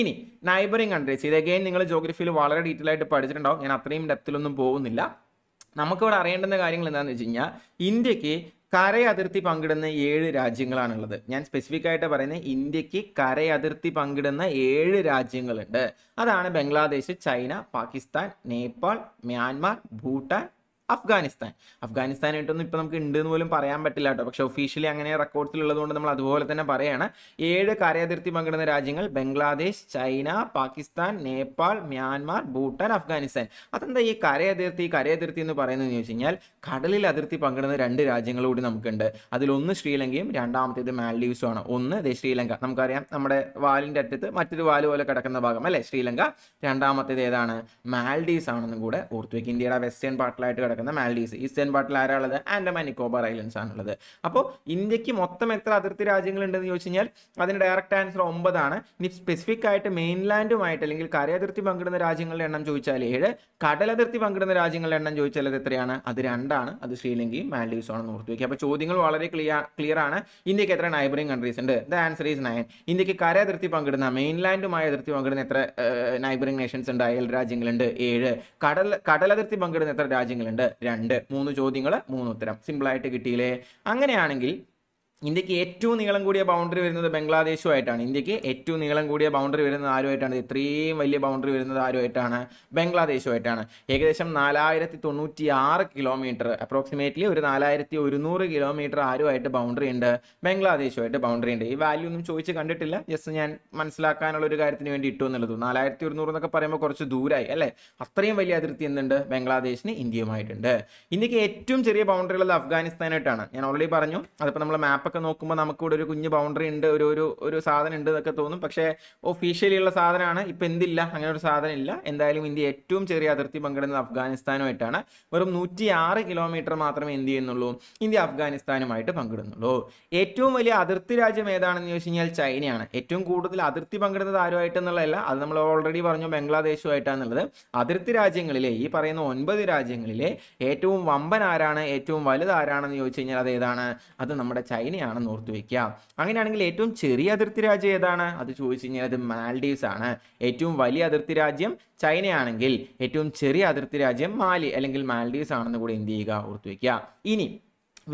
S1: ഇനി നൈബറിങ് കൺട്രീസ് ഇത് അഗെയിൻ നിങ്ങൾ ജോഗ്രഫിയിൽ വളരെ ഡീറ്റെയിൽ ആയിട്ട് പഠിച്ചിട്ടുണ്ടാവും ഞാൻ അത്രയും ഡെപ്തിലൊന്നും പോകുന്നില്ല നമുക്കിവിടെ അറിയേണ്ടുന്ന കാര്യങ്ങൾ എന്താണെന്ന് വെച്ച് കഴിഞ്ഞാൽ ഇന്ത്യക്ക് കരയതിർത്തി പങ്കിടുന്ന ഏഴ് രാജ്യങ്ങളാണുള്ളത് ഞാൻ സ്പെസിഫിക് ആയിട്ട് പറയുന്നത് ഇന്ത്യക്ക് കരയതിർത്തി പങ്കിടുന്ന ഏഴ് രാജ്യങ്ങളുണ്ട് അതാണ് ബംഗ്ലാദേശ് ചൈന പാകിസ്ഥാൻ നേപ്പാൾ മ്യാൻമാർ ഭൂട്ടാൻ അഫ്ഗാനിസ്ഥാൻ അഫ്ഗാനിസ്ഥാനായിട്ടൊന്നും ഇപ്പോൾ നമുക്ക് ഉണ്ട് എന്ന് പോലും പറയാൻ പറ്റില്ല കേട്ടോ പക്ഷേ ഒഫീഷ്യലി അങ്ങനെ റെക്കോർഡ്സിലുള്ളതുകൊണ്ട് നമ്മൾ അതുപോലെ തന്നെ പറയുകയാണ് ഏഴ് കരയതിർത്തി പങ്കിടുന്ന രാജ്യങ്ങൾ ബംഗ്ലാദേശ് ചൈന പാകിസ്ഥാൻ നേപ്പാൾ മ്യാൻമാർ ഭൂട്ടാൻ അഫ്ഗാനിസ്ഥാൻ അതെന്താ ഈ കരയതിർത്തി കരയതിർത്തി എന്ന് പറയുന്നത് ചോദിച്ചു കഴിഞ്ഞാൽ കടലിൽ അതിർത്തി പങ്കിടുന്ന രണ്ട് രാജ്യങ്ങൾ കൂടി നമുക്കുണ്ട് അതിലൊന്ന് ശ്രീലങ്കയും രണ്ടാമത്തേത് മാൽഡീവ്സും ആണ് ഒന്ന് ദേ ശ്രീലങ്ക നമുക്കറിയാം നമ്മുടെ വാലിൻ്റെ അറ്റത്ത് മറ്റൊരു വാല് പോലെ കിടക്കുന്ന ഭാഗം അല്ലേ ശ്രീലങ്ക രണ്ടാമത്തേത് ഏതാണ് മാൽഡീവ്സ് ആണെന്നും കൂടെ ഓർത്തു ഇന്ത്യയുടെ വെസ്റ്റേൺ പാർട്ടിലായിട്ട് കിടക്കുന്നത് കിടക്കുന്ന മാൽഡീവ്സ് ഈസ്റ്റേൺ പാർട്ടിൽ ആരാളത് ആൻഡമാൻ നിക്കോബാർ ഐലൻഡ്സ് ആണുള്ളത് അപ്പോൾ ഇന്ത്യക്ക് മൊത്തം എത്ര അതിർത്തി രാജ്യങ്ങളുണ്ടെന്ന് ചോദിച്ചു കഴിഞ്ഞാൽ അതിന് ഡയറക്റ്റ് ആൻസർ ഒമ്പതാണ് ഇനി സ്പെസിഫിക് ആയിട്ട് മെയിൻലാൻഡുമായിട്ട് അല്ലെങ്കിൽ കരയതിർത്തി പങ്കിടുന്ന രാജ്യങ്ങളുടെ എണ്ണം ചോദിച്ചാൽ ഏഴ് കടലതിർത്തി പങ്കിടുന്ന രാജ്യങ്ങളുടെ എണ്ണം ചോദിച്ചാൽ അത് എത്രയാണ് അത് രണ്ടാണ് അത് ശ്രീലങ്കയും മാൽഡീവ്സും ആണെന്ന് ഓർത്തു വയ്ക്കുക അപ്പോൾ ചോദ്യങ്ങൾ വളരെ ക്ലിയർ ക്ലിയർ ആണ് ഇന്ത്യക്ക് എത്ര നൈബറിംഗ് കൺട്രീസ് ഉണ്ട് ദ ആൻസർ ഈസ് നയൻ ഇന്ത്യക്ക് കരയതിർത്തി പങ്കിടുന്ന മെയിൻലാൻഡുമായി അതിർത്തി പങ്കിടുന്ന എത്ര നൈബറിംഗ് നേഷൻസ് ഉണ്ട് അയൽ രാജ്യങ്ങളുണ്ട് ഏഴ് കടൽ കടലതിർത്തി പങ്കിടുന്ന എത്ര രാജ്യങ്ങളുണ്ട് രണ്ട് മൂന്ന് ചോദ്യങ്ങൾ മൂന്ന് ഉത്തരം സിമ്പിളായിട്ട് കിട്ടിയില്ലേ അങ്ങനെയാണെങ്കിൽ ഇന്ത്യക്ക് ഏറ്റവും നീളം കൂടിയ ബൗണ്ടറി വരുന്നത് ബംഗ്ലാദേശുമായിട്ടാണ് ഇന്ത്യക്ക് ഏറ്റവും നീളം കൂടിയ ബൗണ്ടറി വരുന്നത് ആരുമായിട്ടാണ് ഇത്രയും വലിയ ബൗണ്ടറി വരുന്നത് ആരുമായിട്ടാണ് ബംഗ്ലാദേശുമായിട്ടാണ് ഏകദേശം നാലായിരത്തി തൊണ്ണൂറ്റി ആറ് കിലോമീറ്റർ അപ്രോക്സിമേറ്റ്ലി ഒരു നാലായിരത്തി ഒരുന്നൂറ് കിലോമീറ്റർ ആരുമായിട്ട് ബൗണ്ടറി ഉണ്ട് ബംഗ്ലാദേശുമായിട്ട് ബൗണ്ടറി ഉണ്ട് ഈ വാല്യൂ ഒന്നും ചോദിച്ച് കണ്ടിട്ടില്ല ജസ്റ്റ് ഞാൻ മനസ്സിലാക്കാനുള്ള ഒരു കാര്യത്തിന് വേണ്ടി ഇട്ടു എന്നുള്ളത് നാലായിരത്തി ഒരുന്നൂറ് എന്നൊക്കെ പറയുമ്പോൾ കുറച്ച് ദൂരമായി അല്ലേ അത്രയും വലിയ അതിർത്തി എന്തുണ്ട് ബംഗ്ലാദേശിന് ഇന്ത്യയുമായിട്ടുണ്ട് ഇന്ത്യക്ക് ഏറ്റവും ചെറിയ ബൗണ്ടറി ഉള്ളത് അഫ്ഗാനിസ്ഥാനായിട്ടാണ് ഞാൻ ഓൾറെഡി പറഞ്ഞു അതിപ്പോൾ നമ്മൾ മാപ്പ് ഒക്കെ നോക്കുമ്പോൾ ഇവിടെ ഒരു കുഞ്ഞ് ബൗണ്ടറി ഉണ്ട് ഒരു ഒരു ഒരു സാധനം ഉണ്ട് എന്നൊക്കെ തോന്നും പക്ഷേ ഒഫീഷ്യലി ഉള്ള സാധനമാണ് ഇപ്പം എന്തില്ല അങ്ങനെ ഒരു സാധനം ഇല്ല എന്തായാലും ഇന്ത്യ ഏറ്റവും ചെറിയ അതിർത്തി പങ്കിടുന്നത് അഫ്ഗാനിസ്ഥാനുമായിട്ടാണ് വെറും നൂറ്റി ആറ് കിലോമീറ്റർ മാത്രമേ എന്ത് ചെയ്യുന്നുള്ളൂ ഇന്ത്യ അഫ്ഗാനിസ്ഥാനുമായിട്ട് പങ്കിടുന്നുള്ളൂ ഏറ്റവും വലിയ അതിർത്തി രാജ്യം ഏതാണെന്ന് ചോദിച്ചു കഴിഞ്ഞാൽ ചൈനയാണ് ഏറ്റവും കൂടുതൽ അതിർത്തി പങ്കിടുന്നത് ആരുമായിട്ടെന്നുള്ളതല്ല അത് നമ്മൾ ഓൾറെഡി പറഞ്ഞു ബംഗ്ലാദേശുമായിട്ടാണെന്നുള്ളത് അതിർത്തി രാജ്യങ്ങളിലെ ഈ പറയുന്ന ഒൻപത് രാജ്യങ്ങളിലെ ഏറ്റവും വമ്പൻ ആരാണ് ഏറ്റവും വലുതാരാണെന്ന് ചോദിച്ചു കഴിഞ്ഞാൽ അത് ഏതാണ് അത് നമ്മുടെ ചൈന തന്നെയാണെന്ന് ഓർത്തു വയ്ക്കുക അങ്ങനെയാണെങ്കിൽ ഏറ്റവും ചെറിയ അതിർത്തി രാജ്യം ഏതാണ് അത് ചോദിച്ചു കഴിഞ്ഞാൽ അത് മാൽഡീവ്സ് ആണ് ഏറ്റവും വലിയ അതിർത്തി രാജ്യം ചൈനയാണെങ്കിൽ ഏറ്റവും ചെറിയ അതിർത്തി രാജ്യം മാലി അല്ലെങ്കിൽ മാൽഡീവ്സ് ആണെന്ന് കൂടി എന്ത് ചെയ്യുക ഓർത്തു വയ്ക്കുക ഇനി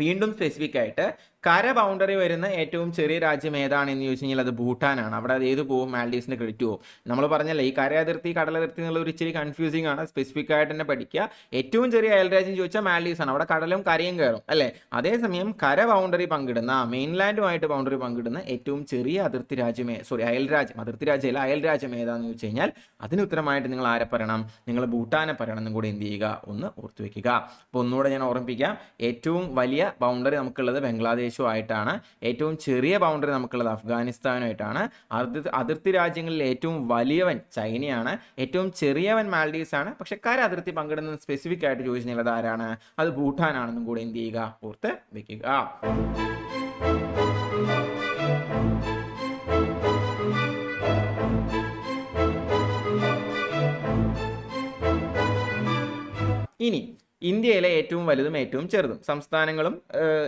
S1: വീണ്ടും സ്പെസിഫിക് ആയിട്ട് കര ബൗണ്ടറി വരുന്ന ഏറ്റവും ചെറിയ രാജ്യം ഏതാണെന്ന് ചോദിച്ചു കഴിഞ്ഞാൽ അത് ഭൂട്ടാനാണ് അവിടെ അത് ഏത് പോവും മാൽഡീവ്സിന് ക്രെഡിറ്റ് പോവും നമ്മൾ പറഞ്ഞല്ലേ ഈ കര അതിർത്തി അതിർത്തി എന്നുള്ള ഒരു ഇച്ചിരി കൺഫ്യൂസിംഗ് ആണ് സ്പെസിഫിക് ആയിട്ട് തന്നെ പഠിക്കുക ഏറ്റവും ചെറിയ അയൽരാജ്യം ചോദിച്ചാൽ മാൽഡീവ്സ് ആണ് അവിടെ കടലും കരയും കയറും അല്ലേ അതേസമയം കര ബൗണ്ടറി പങ്കിടുന്ന മെയിൻലാൻഡുമായിട്ട് ബൗണ്ടറി പങ്കിടുന്ന ഏറ്റവും ചെറിയ അതിർത്തി രാജ്യമേ സോറി അയൽരാജ്യം അതിർത്തി രാജ്യമല്ല അയൽരാജ്യം ഏതാന്ന് ചോദിച്ചു കഴിഞ്ഞാൽ അതിന് ഉത്തരമായിട്ട് നിങ്ങൾ ആരെ പറയണം നിങ്ങൾ ഭൂട്ടാനെ പറയണം എന്നും കൂടി എന്ത് ചെയ്യുക ഒന്ന് ഓർത്തുവെക്കുക വെക്കുക അപ്പോൾ ഒന്നുകൂടെ ഞാൻ ഓർമ്മിപ്പിക്കാം ഏറ്റവും വലിയ ബൗണ്ടറി നമുക്കുള്ളത് ബംഗ്ലാദേശ് ആയിട്ടാണ് ഏറ്റവും ചെറിയ ബൗണ്ടറി നമുക്കുള്ളത് അഫ്ഗാനിസ്ഥാനുമായിട്ടാണ് അതിർത്തി അതിർത്തി രാജ്യങ്ങളിൽ ഏറ്റവും വലിയവൻ ചൈനയാണ് ഏറ്റവും ചെറിയവൻ മാൽഡീവ്സ് ആണ് പക്ഷെ കര അതിർത്തി പങ്കിടുന്നത് സ്പെസിഫിക് ആയിട്ട് ചോദിച്ചിട്ടുള്ളത് ആരാണ് അത് ഭൂട്ടാനാണെന്നും കൂടെ എന്ത് ചെയ്യുക ഓർത്ത് വെക്കുക ഇനി ഇന്ത്യയിലെ ഏറ്റവും വലുതും ഏറ്റവും ചെറുതും സംസ്ഥാനങ്ങളും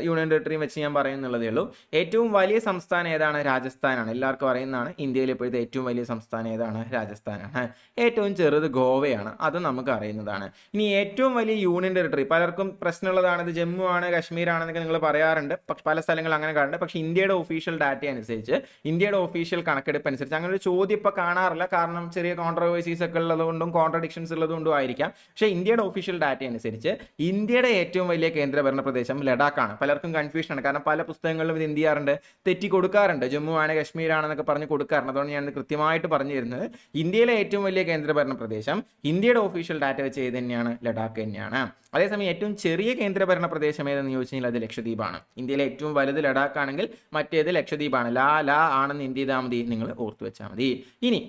S1: യൂണിയൻ ടെറിട്ടറിയും വെച്ച് ഞാൻ പറയുന്നുള്ളതേ ഉള്ളൂ ഏറ്റവും വലിയ സംസ്ഥാനം ഏതാണ് രാജസ്ഥാനാണ് എല്ലാവർക്കും അറിയുന്നതാണ് ഇന്ത്യയിലെ ഇപ്പോഴത്തെ ഏറ്റവും വലിയ സംസ്ഥാനം ഏതാണ് രാജസ്ഥാനാണ് ഏറ്റവും ചെറുത് ഗോവയാണ് അത് നമുക്ക് അറിയുന്നതാണ് ഇനി ഏറ്റവും വലിയ യൂണിയൻ ടെറിട്ടറി പലർക്കും പ്രശ്നമുള്ളതാണ് ഇത് ജമ്മു ആണ് ആണെന്നൊക്കെ നിങ്ങൾ പറയാറുണ്ട് പക്ഷെ പല സ്ഥലങ്ങൾ അങ്ങനെ കാണുന്നുണ്ട് പക്ഷേ ഇന്ത്യയുടെ ഒഫീഷ്യൽ ഡാറ്റ അനുസരിച്ച് ഇന്ത്യയുടെ ഒഫീഷ്യൽ കണക്കെടുപ്പ് അനുസരിച്ച് അങ്ങനെ ഒരു ചോദ്യം ഇപ്പോൾ കാണാറില്ല കാരണം ചെറിയ കോൺട്രവേഴ്സീസ് ഒക്കെ ഉള്ളതുകൊണ്ടും കോൺട്രഡിക്ഷൻസ് ഉള്ളതുകൊണ്ടും ആയിരിക്കാം പക്ഷേ ഇന്ത്യയുടെ ഒഫീഷ്യൽ ഡാറ്റ അനുസരിച്ച് അനുസരിച്ച് ഇന്ത്യയുടെ ഏറ്റവും വലിയ കേന്ദ്രഭരണ പ്രദേശം ലഡാക്കാണ് പലർക്കും കൺഫ്യൂഷനാണ് കാരണം പല പുസ്തകങ്ങളിലും ഇത് എന്ത് ചെയ്യാറുണ്ട് തെറ്റി കൊടുക്കാറുണ്ട് ജമ്മു ആണ് കശ്മീരാണെന്നൊക്കെ പറഞ്ഞ് കൊടുക്കാറുണ്ട് അതുകൊണ്ട് ഞാൻ കൃത്യമായിട്ട് പറഞ്ഞു തരുന്നത് ഇന്ത്യയിലെ ഏറ്റവും വലിയ കേന്ദ്രഭരണ പ്രദേശം ഇന്ത്യയുടെ ഒഫീഷ്യൽ ഡാറ്റ വെച്ച് ഏത് തന്നെയാണ് ലഡാക്ക് തന്നെയാണ് അതേസമയം ഏറ്റവും ചെറിയ കേന്ദ്രഭരണ പ്രദേശം ഏതെന്ന് ചോദിച്ചു കഴിഞ്ഞാൽ അത് ലക്ഷദ്വീപാണ് ഇന്ത്യയിലെ ഏറ്റവും വലുത് ലഡാക്ക് ആണെങ്കിൽ മറ്റേത് ലക്ഷദ്വീപാണ് ലാ ലാ ആണെന്ന് എന്ത് ചെയ്താൽ മതി നിങ്ങൾ ഓർത്തു വെച്ചാൽ മതി ഇനി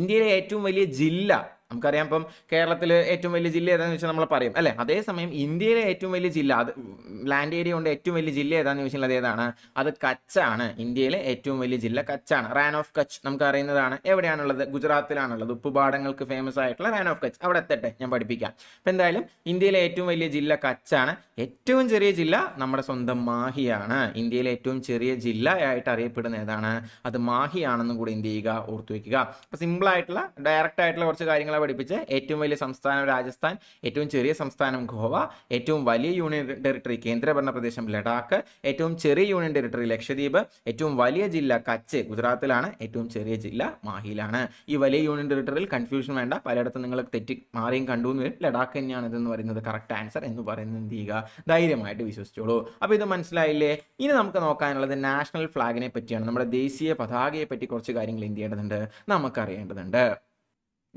S1: ഇന്ത്യയിലെ ഏറ്റവും വലിയ ജില്ല നമുക്കറിയാം ഇപ്പം കേരളത്തിൽ ഏറ്റവും വലിയ ജില്ല ഏതാന്ന് വെച്ചാൽ നമ്മൾ പറയും അല്ലേ അതേസമയം ഇന്ത്യയിലെ ഏറ്റവും വലിയ ജില്ല അത് ലാൻഡ് ഏരിയ കൊണ്ട് ഏറ്റവും വലിയ ജില്ല ഏതാന്ന് ചോദിച്ചാൽ അത് ഏതാണ് അത് കച്ചാണ് ഇന്ത്യയിലെ ഏറ്റവും വലിയ ജില്ല കച്ചാണ് റാൻ ഓഫ് കച്ച് നമുക്ക് അറിയുന്നതാണ് എവിടെയാണുള്ളത് ഗുജറാത്തിലാണുള്ളത് ഉപ്പുപാടങ്ങൾക്ക് ഫേമസ് ആയിട്ടുള്ള റാൻ ഓഫ് കച്ച് അവിടെ എത്തട്ടെ ഞാൻ പഠിപ്പിക്കാം അപ്പം എന്തായാലും ഇന്ത്യയിലെ ഏറ്റവും വലിയ ജില്ല കച്ചാണ് ഏറ്റവും ചെറിയ ജില്ല നമ്മുടെ സ്വന്തം മാഹിയാണ് ഇന്ത്യയിലെ ഏറ്റവും ചെറിയ ജില്ലയായിട്ട് അറിയപ്പെടുന്ന ഏതാണ് അത് മാഹിയാണെന്നും കൂടി എന്ത് ചെയ്യുക ഓർത്തു വയ്ക്കുക അപ്പോൾ സിമ്പിൾ ആയിട്ടുള്ള ഡയറക്റ്റ് ആയിട്ടുള്ള കുറച്ച് കാര്യങ്ങൾ സംസ്ഥാനങ്ങളെ പഠിപ്പിച്ച് ഏറ്റവും വലിയ സംസ്ഥാനം രാജസ്ഥാൻ ഏറ്റവും ചെറിയ സംസ്ഥാനം ഗോവ ഏറ്റവും വലിയ യൂണിയൻ ടെറിട്ടറി കേന്ദ്രഭരണ പ്രദേശം ലഡാക്ക് ഏറ്റവും ചെറിയ യൂണിയൻ ടെറിട്ടറി ലക്ഷദ്വീപ് ഏറ്റവും വലിയ ജില്ല കച്ച് ഗുജറാത്തിലാണ് ഏറ്റവും ചെറിയ ജില്ല മാഹിയിലാണ് ഈ വലിയ യൂണിയൻ ടെറിട്ടറിയിൽ കൺഫ്യൂഷൻ വേണ്ട പലയിടത്തും നിങ്ങൾ തെറ്റി മാറിയും കണ്ടു എന്ന് വരും ലഡാക്ക് തന്നെയാണ് ഇതെന്ന് പറയുന്നത് കറക്റ്റ് ആൻസർ എന്ന് പറയുന്നത് എന്ത് ചെയ്യുക ധൈര്യമായിട്ട് വിശ്വസിച്ചോളൂ അപ്പോൾ ഇത് മനസ്സിലായില്ലേ ഇനി നമുക്ക് നോക്കാനുള്ളത് നാഷണൽ ഫ്ലാഗിനെ പറ്റിയാണ് നമ്മുടെ ദേശീയ പതാകയെ പറ്റി കുറച്ച് കാര്യങ്ങൾ എന്ത് ചെയ്യേണ്ടതുണ്ട് നമുക്കറിയേണ്ടതുണ്ട്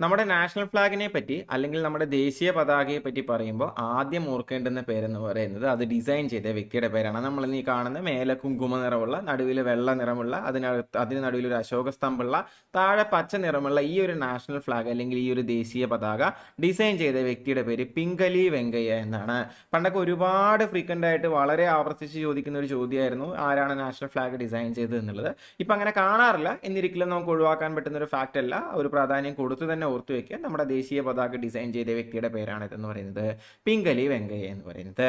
S1: നമ്മുടെ നാഷണൽ ഫ്ലാഗിനെ പറ്റി അല്ലെങ്കിൽ നമ്മുടെ ദേശീയ പതാകയെ പറ്റി പറയുമ്പോൾ ആദ്യം ഓർക്കേണ്ടുന്ന പേരെന്ന് പറയുന്നത് അത് ഡിസൈൻ ചെയ്ത വ്യക്തിയുടെ പേരാണ് നമ്മൾ ഈ കാണുന്ന മേലെ കുങ്കുമ നിറമുള്ള നടുവിൽ വെള്ള നിറമുള്ള അതിന് അതിന് നടുവിൽ ഒരു അശോക സ്തംഭമുള്ള താഴെ പച്ച നിറമുള്ള ഈ ഒരു നാഷണൽ ഫ്ലാഗ് അല്ലെങ്കിൽ ഈ ഒരു ദേശീയ പതാക ഡിസൈൻ ചെയ്ത വ്യക്തിയുടെ പേര് പിങ്കലി വെങ്കയ്യ എന്നാണ് പണ്ടൊക്കെ ഒരുപാട് ഫ്രീക്വൻ്റ് ആയിട്ട് വളരെ ആവർത്തിച്ച് ചോദിക്കുന്ന ഒരു ചോദ്യമായിരുന്നു ആരാണ് നാഷണൽ ഫ്ലാഗ് ഡിസൈൻ ചെയ്തത് എന്നുള്ളത് ഇപ്പം അങ്ങനെ കാണാറില്ല എന്നിരിക്കലും നമുക്ക് ഒഴിവാക്കാൻ പറ്റുന്ന ഒരു ഫാക്റ്റ് അല്ല ഒരു പ്രാധാന്യം കൊടുത്തു തന്നെ ഓർത്തു വെക്കുക നമ്മുടെ ദേശീയ പതാക ഡിസൈൻ ചെയ്ത വ്യക്തിയുടെ പേരാണ് ഇതെന്ന് പറയുന്നത് പിങ്കലി വെങ്കയ്യ എന്ന് പറയുന്നത്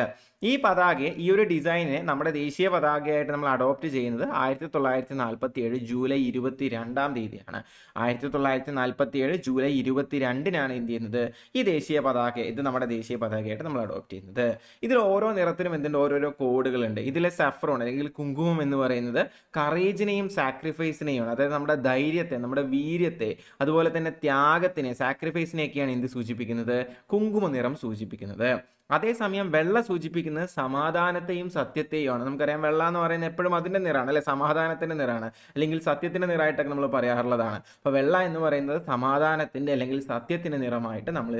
S1: ഈ പതാകയെ ഈ ഒരു ഡിസൈനെ നമ്മുടെ ദേശീയ പതാകയായിട്ട് നമ്മൾ അഡോപ്റ്റ് ചെയ്യുന്നത് ആയിരത്തി തൊള്ളായിരത്തി നാൽപ്പത്തി ഏഴ് ജൂലൈ ഇരുപത്തി രണ്ടാം തീയതിയാണ് ആയിരത്തി തൊള്ളായിരത്തി നാൽപ്പത്തി ഏഴ് ജൂലൈ ഇരുപത്തി രണ്ടിനാണ് എന്ത് ചെയ്യുന്നത് ഈ ദേശീയ പതാക ഇത് നമ്മുടെ ദേശീയ പതാകയായിട്ട് നമ്മൾ അഡോപ്റ്റ് ചെയ്യുന്നത് ഇതിൽ ഓരോ നിറത്തിനും എന്തുണ്ട് ഓരോരോ കോഡുകളുണ്ട് ഇതിലെ സഫ്രോൺ അല്ലെങ്കിൽ കുങ്കുമം എന്ന് പറയുന്നത് കറേജിനെയും സാക്രിഫൈസിനെയും അതായത് നമ്മുടെ ധൈര്യത്തെ നമ്മുടെ വീര്യത്തെ അതുപോലെ തന്നെ ത്യാഗ ത്യാഗത്തിനെ സാക്രിഫൈസിനെയൊക്കെയാണ് എന്ത് സൂചിപ്പിക്കുന്നത് കുങ്കുമ നിറം സൂചിപ്പിക്കുന്നത് അതേസമയം വെള്ള സൂചിപ്പിക്കുന്നത് സമാധാനത്തെയും സത്യത്തെയുമാണ് നമുക്കറിയാം വെള്ള എന്ന് പറയുന്നത് എപ്പോഴും അതിൻ്റെ നിറാണ് അല്ലെ സമാധാനത്തിൻ്റെ നിറാണ് അല്ലെങ്കിൽ സത്യത്തിൻ്റെ നിറമായിട്ടൊക്കെ നമ്മൾ പറയാറുള്ളതാണ് അപ്പോൾ വെള്ള എന്ന് പറയുന്നത് സമാധാനത്തിൻ്റെ അല്ലെങ്കിൽ സത്യത്തിൻ്റെ നിറമായിട്ട് നമ്മൾ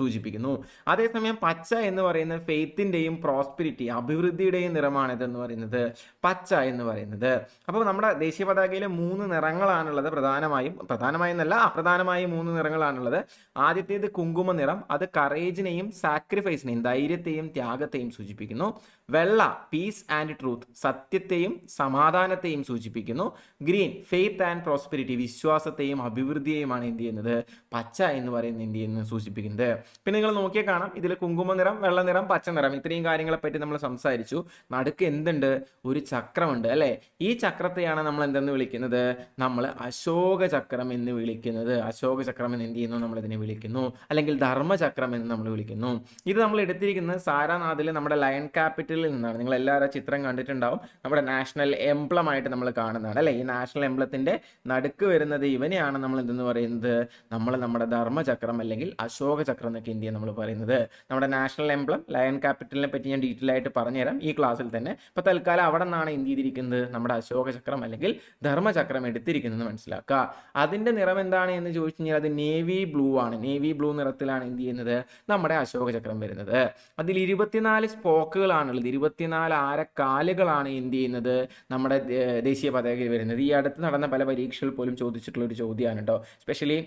S1: സൂചിപ്പിക്കുന്നു അതേസമയം പച്ച എന്ന് പറയുന്നത് ഫെയ്ത്തിൻ്റെയും പ്രോസ്പിരിറ്റി അഭിവൃദ്ധിയുടെയും നിറമാണിതെന്ന് പറയുന്നത് പച്ച എന്ന് പറയുന്നത് അപ്പോൾ നമ്മുടെ ദേശീയ പതാകയിലെ മൂന്ന് നിറങ്ങളാണുള്ളത് പ്രധാനമായും എന്നല്ല അപ്രധാനമായും മൂന്ന് നിറങ്ങളാണുള്ളത് ആദ്യത്തേത് കുങ്കുമ നിറം അത് കറേജിനെയും സാറ്റ് സാക്രിഫൈസിനെയും ധൈര്യത്തെയും ത്യാഗത്തെയും സൂചിപ്പിക്കുന്നു വെള്ള പീസ് ആൻഡ് ട്രൂത്ത് സത്യത്തെയും സമാധാനത്തെയും സൂചിപ്പിക്കുന്നു ഗ്രീൻ ഫെയ്ത്ത് ആൻഡ് പ്രോസ്പെരിറ്റി വിശ്വാസത്തെയും അഭിവൃദ്ധിയെയുമാണ് എന്ത് ചെയ്യുന്നത് പച്ച എന്ന് പറയുന്നത് എന്ത് ചെയ്യുന്നത് സൂചിപ്പിക്കുന്നത് പിന്നെ നിങ്ങൾ നോക്കിയാൽ കാണാം ഇതിൽ കുങ്കുമ നിറം വെള്ള നിറം പച്ച നിറം ഇത്രയും കാര്യങ്ങളെപ്പറ്റി നമ്മൾ സംസാരിച്ചു നടുക്ക് എന്തുണ്ട് ഒരു ചക്രമുണ്ട് അല്ലേ ഈ ചക്രത്തെയാണ് നമ്മൾ എന്തെന്ന് വിളിക്കുന്നത് നമ്മൾ അശോക ചക്രം എന്ന് വിളിക്കുന്നത് അശോക ചക്രം എന്ന് എന്ത് ചെയ്യുന്നു നമ്മൾ ഇതിനെ വിളിക്കുന്നു അല്ലെങ്കിൽ ധർമ്മചക്രം എന്ന് നമ്മൾ വിളിക്കുന്നു ഇത് നമ്മൾ എടുത്തിരിക്കുന്നത് സാരാനാഥിലെ നമ്മുടെ ലയൺ ക്യാപിറ്റൽ ടൈറ്റിലിൽ നിന്നാണ് നിങ്ങൾ എല്ലാവരും ചിത്രം കണ്ടിട്ടുണ്ടാവും നമ്മുടെ നാഷണൽ എംപ്ലമായിട്ട് നമ്മൾ കാണുന്നതാണ് അല്ലേ ഈ നാഷണൽ എംപ്ലത്തിൻ്റെ നടുക്ക് വരുന്നത് ഇവനെയാണ് നമ്മൾ എന്തെന്ന് പറയുന്നത് നമ്മൾ നമ്മുടെ ധർമ്മചക്രം അല്ലെങ്കിൽ അശോക ചക്രം എന്നൊക്കെ ഇന്ത്യ നമ്മൾ പറയുന്നത് നമ്മുടെ നാഷണൽ എംപ്ലം ലയൺ ക്യാപിറ്റലിനെ പറ്റി ഞാൻ ഡീറ്റെയിൽ ആയിട്ട് പറഞ്ഞുതരാം ഈ ക്ലാസ്സിൽ തന്നെ അപ്പോൾ തൽക്കാലം അവിടെ നിന്നാണ് ഇന്ത്യ ഇരിക്കുന്നത് നമ്മുടെ അശോക ചക്രം അല്ലെങ്കിൽ ധർമ്മചക്രം എടുത്തിരിക്കുന്നത് മനസ്സിലാക്കുക അതിൻ്റെ നിറം എന്താണ് എന്ന് ചോദിച്ചു കഴിഞ്ഞാൽ അത് നേവി ബ്ലൂ ആണ് നേവി ബ്ലൂ നിറത്തിലാണ് എന്ത് ചെയ്യുന്നത് നമ്മുടെ അശോക ചക്രം വരുന്നത് അതിൽ ഇരുപത്തിനാല് സ്പോക്കുകളാണുള്ളത് പറയുന്നത് ഇരുപത്തിനാല് ആരക്കാലുകളാണ് എന്ത് ചെയ്യുന്നത് നമ്മുടെ ദേശീയ പതാകയിൽ വരുന്നത് ഈ അടുത്ത് നടന്ന പല പരീക്ഷകൾ പോലും ചോദിച്ചിട്ടുള്ള ഒരു ചോദ്യമാണ് കേട്ടോ സ്പെഷ്യലി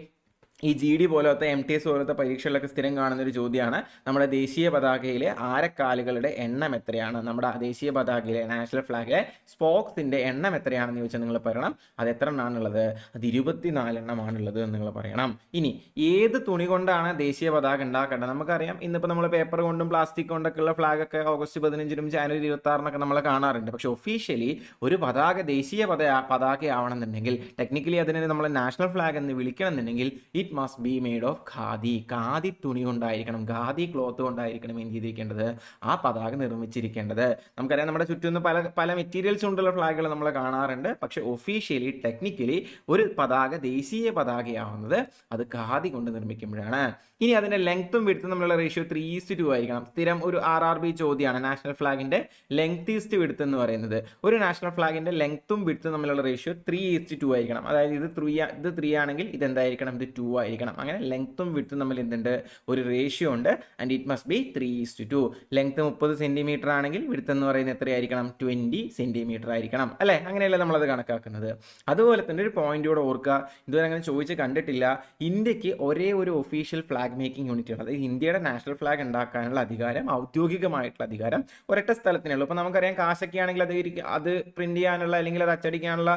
S1: ഈ ജി ഡി പോലത്തെ എം ടി എസ് പോലത്തെ പരീക്ഷകളിലൊക്കെ സ്ഥിരം കാണുന്നൊരു ചോദ്യമാണ് നമ്മുടെ ദേശീയ പതാകയിലെ ആരക്കാലുകളുടെ എണ്ണം എത്രയാണ് നമ്മുടെ ദേശീയ പതാകയിലെ നാഷണൽ ഫ്ലാഗിലെ സ്പോക്സിൻ്റെ എണ്ണം എത്രയാണെന്ന് ചോദിച്ചാൽ നിങ്ങൾ പറയണം അത് എത്ര എണ്ണമാണുള്ളത് അത് ഇരുപത്തിനാലെണ്ണമാണുള്ളത് എന്ന് നിങ്ങൾ പറയണം ഇനി ഏത് തുണി കൊണ്ടാണ് ദേശീയ പതാക ഉണ്ടാക്കേണ്ടത് നമുക്കറിയാം ഇന്നിപ്പോൾ നമ്മൾ പേപ്പർ കൊണ്ടും പ്ലാസ്റ്റിക് ഫ്ലാഗ് ഒക്കെ ഓഗസ്റ്റ് പതിനഞ്ചിനും ജാനുവരി ഇരുപത്താറിനൊക്കെ നമ്മൾ കാണാറുണ്ട് പക്ഷേ ഒഫീഷ്യലി ഒരു പതാക ദേശീയ പതാക പതാകയാവണമെന്നുണ്ടെങ്കിൽ ടെക്നിക്കലി അതിനെ നമ്മൾ നാഷണൽ ഫ്ലാഗ് എന്ന് വിളിക്കണമെന്നുണ്ടെങ്കിൽ ഈ it must be made of khadi khadi തുണി കൊണ്ടായിരിക്കണം ഖാദി ക്ലോത്ത് കൊണ്ടായിരിക്കണം എന്ത് ചെയ്തിരിക്കേണ്ടത് ആ പതാക നിർമ്മിച്ചിരിക്കേണ്ടത് നമുക്കറിയാം നമ്മുടെ ചുറ്റും പല പല മെറ്റീരിയൽസ് കൊണ്ടുള്ള ഫ്ലാഗുകൾ നമ്മൾ കാണാറുണ്ട് പക്ഷേ ഒഫീഷ്യലി ടെക്നിക്കലി ഒരു പതാക ദേശീയ പതാകയാവുന്നത് അത് ഖാദി കൊണ്ട് നിർമ്മിക്കുമ്പോഴാണ് ഇനി അതിൻ്റെ ലെങ്ത്തും വിടുത്തും തമ്മിലുള്ള റേഷ്യോ ത്രീ ഈസ്റ്റ് ടു ആയിരിക്കണം സ്ഥിരം ഒരു ആർ ആർ ബി ചോദ്യമാണ് നാഷണൽ ഫ്ലാഗിൻ്റെ ലെങ്ത് ഈസ്റ്റ് വിടുത്ത് എന്ന് പറയുന്നത് ഒരു നാഷണൽ ഫ്ലാഗിൻ്റെ ലെങ്ത്തും വിടുത്തും തമ്മിലുള്ള റേഷ്യോ ത്രീ ഈസ്റ്റ് ടു ആയിരിക്കണം അതായത് ഇത് ത്രീ ഇത് ത്രീ ആണെങ്കിൽ ഇത് എന്തായിരിക്കണം ഇത് ടു ആയിരിക്കണം അങ്ങനെ ലെങ്ത്തും വിടുത്തും തമ്മിൽ എന്തുണ്ട് ഒരു റേഷ്യോ ഉണ്ട് and it must be three is to two length മുപ്പത് സെൻറ്റിമീറ്റർ ആണെങ്കിൽ വിടുത്ത് എന്ന് പറയുന്നത് എത്രയായിരിക്കണം ട്വൻറ്റി സെൻറ്റിമീറ്റർ ആയിരിക്കണം അല്ലേ അങ്ങനെയല്ലേ നമ്മളത് കണക്കാക്കുന്നത് അതുപോലെ തന്നെ ഒരു കൂടെ ഓർക്കുക ഇതുവരെ അങ്ങനെ ചോദിച്ച് കണ്ടിട്ടില്ല ഇന്ത്യക്ക് ഒരേ ഒരു ഒഫീഷ്യൽ ഫ്ലാഗ് ഫ്ലാഗ് മേക്കിംഗ് യൂണിറ്റാണ് അതായത് ഇന്ത്യയുടെ നാഷണൽ ഫ്ലാഗ് ഉണ്ടാക്കാനുള്ള അധികാരം ഔദ്യോഗികമായിട്ടുള്ള അധികാരം ഒരൊറ്റ സ്ഥലത്തിനേ ഉള്ളൂ അപ്പോൾ നമുക്കറിയാം കാശൊക്കെ ആണെങ്കിൽ അത് അത് പ്രിന്റ് ചെയ്യാനുള്ള അല്ലെങ്കിൽ അത് അച്ചടിക്കാനുള്ള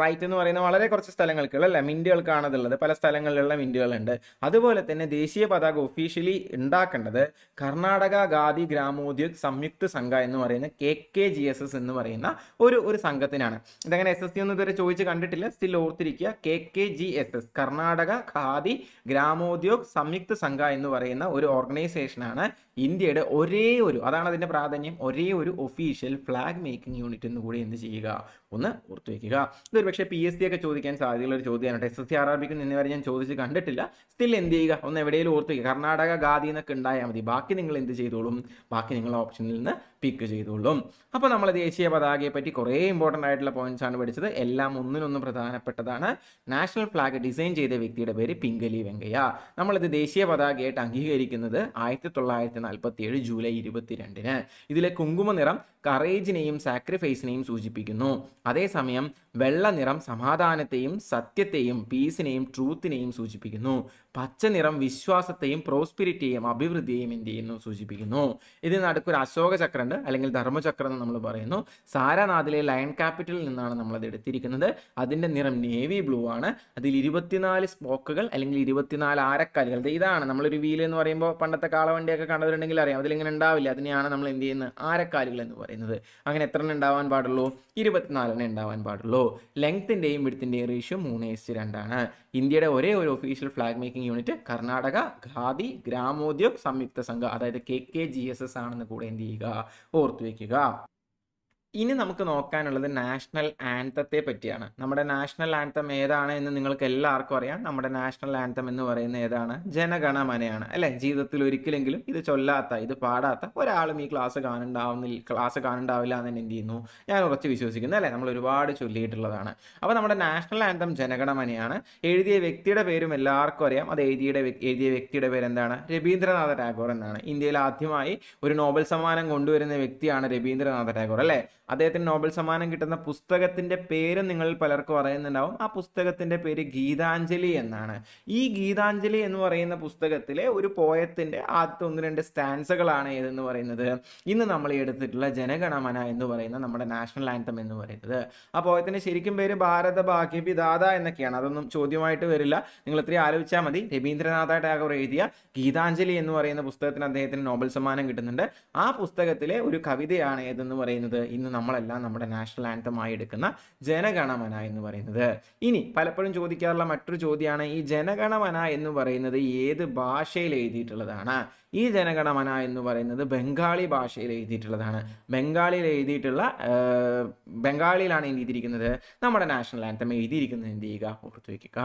S1: റൈറ്റ് എന്ന് പറയുന്ന വളരെ കുറച്ച് സ്ഥലങ്ങൾക്കുള്ള അല്ല മിൻറ്റുകൾക്കാണതുള്ളത് പല സ്ഥലങ്ങളിലുള്ള മിൻറ്റുകളുണ്ട് അതുപോലെ തന്നെ ദേശീയ പതാക ഒഫീഷ്യലി ഉണ്ടാക്കേണ്ടത് കർണാടക ഗാദി ഗ്രാമോദ്യോഗ് സംയുക്ത സംഘ എന്ന് പറയുന്ന K K G S S എന്ന് പറയുന്ന ഒരു ഒരു സംഘത്തിനാണ് ഇതങ്ങനെ എസ് എസ് സി ഒന്നും ഇതുവരെ ചോദിച്ച് കണ്ടിട്ടില്ല സ്റ്റിൽ ഓർത്തിരിക്കുക K K G S S Karnataka Khadi Grama Gramodyog സംയുക്ത സംഘ എന്ന് പറയുന്ന ഒരു ഓർഗനൈസേഷനാണ് ഇന്ത്യയുടെ ഒരേ ഒരു അതാണ് അതിൻ്റെ പ്രാധാന്യം ഒരേ ഒരു ഒഫീഷ്യൽ ഫ്ലാഗ് മേക്കിംഗ് യൂണിറ്റ് എന്ന് കൂടി എന്ത് ചെയ്യുക ഒന്ന് ഓർത്തു വയ്ക്കുക ഇതൊരു പക്ഷേ പി എസ് സി ഒക്കെ ചോദിക്കാൻ സാധ്യതയുള്ള ഒരു ചോദ്യമാണ് S S C R R ബിക്ക് വരെ ഞാൻ ചോദിച്ച് കണ്ടിട്ടില്ല സ്റ്റിൽ എന്ത് ചെയ്യുക ഒന്ന് എവിടെയെങ്കിലും ഓർത്തു വയ്ക്കുക കർണാടക ഗാദി എന്നൊക്കെ ഉണ്ടായാൽ മതി ബാക്കി നിങ്ങൾ എന്ത് ചെയ്തോളും ബാക്കി നിങ്ങൾ ഓപ്ഷനിൽ നിന്ന് പിക്ക് ചെയ്തോളും അപ്പോൾ നമ്മൾ ദേശീയ പതാകയെ പറ്റി കുറേ ഇമ്പോർട്ടൻ്റ് ആയിട്ടുള്ള പോയിന്റ്സ് ആണ് പഠിച്ചത് എല്ലാം ഒന്നിനൊന്നും പ്രധാനപ്പെട്ടതാണ് നാഷണൽ ഫ്ലാഗ് ഡിസൈൻ ചെയ്ത വ്യക്തിയുടെ പേര് പിങ്കലി വെങ്കയ്യ നമ്മളിത് ദേശീയ പതാകയായിട്ട് അംഗീകരിക്കുന്നത് ആയിരത്തി തൊള്ളായിരത്തി നാൽപ്പത്തി ഏഴ് ജൂലൈ ഇരുപത്തിരണ്ടിന് ഇതിലെ കുങ്കുമ നിറം കറേജിനെയും സാക്രിഫൈസിനെയും സൂചിപ്പിക്കുന്നു அதே சமயம் വെള്ള നിറം സമാധാനത്തെയും സത്യത്തെയും പീസിനെയും ട്രൂത്തിനെയും സൂചിപ്പിക്കുന്നു പച്ച നിറം വിശ്വാസത്തെയും പ്രോസ്പിരിറ്റിയെയും അഭിവൃദ്ധിയെയും എന്ത് ചെയ്യുന്നു സൂചിപ്പിക്കുന്നു ഇതിന് നടുക്കൊരു അശോക ചക്രമുണ്ട് അല്ലെങ്കിൽ ധർമ്മചക്രം എന്ന് നമ്മൾ പറയുന്നു സാരാനാഥിലെ ലയൺ ക്യാപിറ്റലിൽ നിന്നാണ് നമ്മളത് എടുത്തിരിക്കുന്നത് അതിൻ്റെ നിറം നേവി ബ്ലൂ ആണ് അതിൽ ഇരുപത്തിനാല് സ്പോക്കുകൾ അല്ലെങ്കിൽ ഇരുപത്തിനാല് ആരക്കാലുകൾ ഇതാണ് നമ്മളൊരു വീൽ എന്ന് പറയുമ്പോൾ പണ്ടത്തെ കാളവണ്ടിയൊക്കെ കണ്ടവരുണ്ടെങ്കിൽ അറിയാം അതിലിങ്ങനെ ഉണ്ടാവില്ല അതിനെയാണ് നമ്മൾ എന്ത് ചെയ്യുന്നത് ആരക്കാലുകൾ എന്ന് പറയുന്നത് അങ്ങനെ എത്ര എണ്ണം ഉണ്ടാവാൻ പാടുള്ളൂ ഇരുപത്തിനാലെണ്ണം ഉണ്ടാവാൻ പാടുള്ളൂ ലെങ്ത്തിൻ്റെയും വിടുത്തിൻ്റെയും റേഷ്യോ മൂന്ന് എസ് രണ്ടാണ് ഇന്ത്യയുടെ ഒരേ ഒരു official flag making unit Karnataka Khadi Gramodyog Samyukta Sangham അതായത് K K G S S ആണെന്ന് കൂടെ എന്ത് ചെയ്യുക ഓർത്തു ഇനി നമുക്ക് നോക്കാനുള്ളത് നാഷണൽ ആൻതത്തെ പറ്റിയാണ് നമ്മുടെ നാഷണൽ ആൻതം ഏതാണ് എന്ന് നിങ്ങൾക്ക് എല്ലാവർക്കും അറിയാം നമ്മുടെ നാഷണൽ ആൻതം എന്ന് പറയുന്ന ഏതാണ് ജനഗണമനയാണ് അല്ലെ ജീവിതത്തിൽ ഒരിക്കലെങ്കിലും ഇത് ചൊല്ലാത്ത ഇത് പാടാത്ത ഒരാളും ഈ ക്ലാസ് കാണണ്ടാവുന്നില്ല ക്ലാസ് കാണണ്ടാവില്ല എന്ന് തന്നെ എന്ത് ചെയ്യുന്നു ഞാൻ ഉറച്ച് വിശ്വസിക്കുന്നു അല്ലെ നമ്മൾ ഒരുപാട് ചൊല്ലിയിട്ടുള്ളതാണ് അപ്പോൾ നമ്മുടെ നാഷണൽ ആൻതം ജനഗണമനയാണ് എഴുതിയ വ്യക്തിയുടെ പേരും എല്ലാവർക്കും അറിയാം അത് എഴുതിയുടെ എഴുതിയ വ്യക്തിയുടെ പേര് എന്താണ് രവീന്ദ്രനാഥ ടാഗോർ എന്നാണ് ഇന്ത്യയിൽ ആദ്യമായി ഒരു നോബൽ സമ്മാനം കൊണ്ടുവരുന്ന വ്യക്തിയാണ് രവീന്ദ്രനാഥ ടാഗോർ അല്ലേ അദ്ദേഹത്തിന് നോബൽ സമ്മാനം കിട്ടുന്ന പുസ്തകത്തിന്റെ പേര് നിങ്ങൾ പലർക്കും അറിയുന്നുണ്ടാവും ആ പുസ്തകത്തിന്റെ പേര് ഗീതാഞ്ജലി എന്നാണ് ഈ ഗീതാഞ്ജലി എന്ന് പറയുന്ന പുസ്തകത്തിലെ ഒരു പോയത്തിന്റെ ആദ്യത്തെ ഒന്ന് രണ്ട് സ്റ്റാൻസുകളാണ് ഏതെന്ന് പറയുന്നത് ഇന്ന് നമ്മൾ എടുത്തിട്ടുള്ള ജനഗണമന എന്ന് പറയുന്ന നമ്മുടെ നാഷണൽ ആൻഡം എന്ന് പറയുന്നത് ആ പോയത്തിന്റെ ശരിക്കും പേര് ഭാരത ഭാഗ്യപിദാത എന്നൊക്കെയാണ് അതൊന്നും ചോദ്യമായിട്ട് വരില്ല നിങ്ങൾ ഇത്രയും ആലോചിച്ചാൽ മതി രവീന്ദ്രനാഥ ടാഗോർ എഴുതിയ ഗീതാഞ്ജലി എന്ന് പറയുന്ന പുസ്തകത്തിന് അദ്ദേഹത്തിന് നോബൽ സമ്മാനം കിട്ടുന്നുണ്ട് ആ പുസ്തകത്തിലെ ഒരു കവിതയാണ് ഏതെന്ന് പറയുന്നത് ഇന്ന് നമ്മളെല്ലാം നമ്മുടെ നാഷണൽ ആയി എടുക്കുന്ന ജനഗണമന എന്ന് പറയുന്നത് ഇനി പലപ്പോഴും ചോദിക്കാറുള്ള മറ്റൊരു ചോദ്യമാണ് ഈ ജനഗണമന എന്ന് പറയുന്നത് ഏത് ഭാഷയിൽ എഴുതിയിട്ടുള്ളതാണ് ഈ ജനഗണമന എന്ന് പറയുന്നത് ബംഗാളി ഭാഷയിൽ എഴുതിയിട്ടുള്ളതാണ് ബംഗാളിയിൽ എഴുതിയിട്ടുള്ള ബംഗാളിയിലാണ് എഴുതിയിരിക്കുന്നത് ചെയ്തിരിക്കുന്നത് നമ്മുടെ നാഷണൽ ആൻഡം എഴുതിയിരിക്കുന്നത് എന്ത് ചെയ്യുക ഓർത്തു വയ്ക്കുക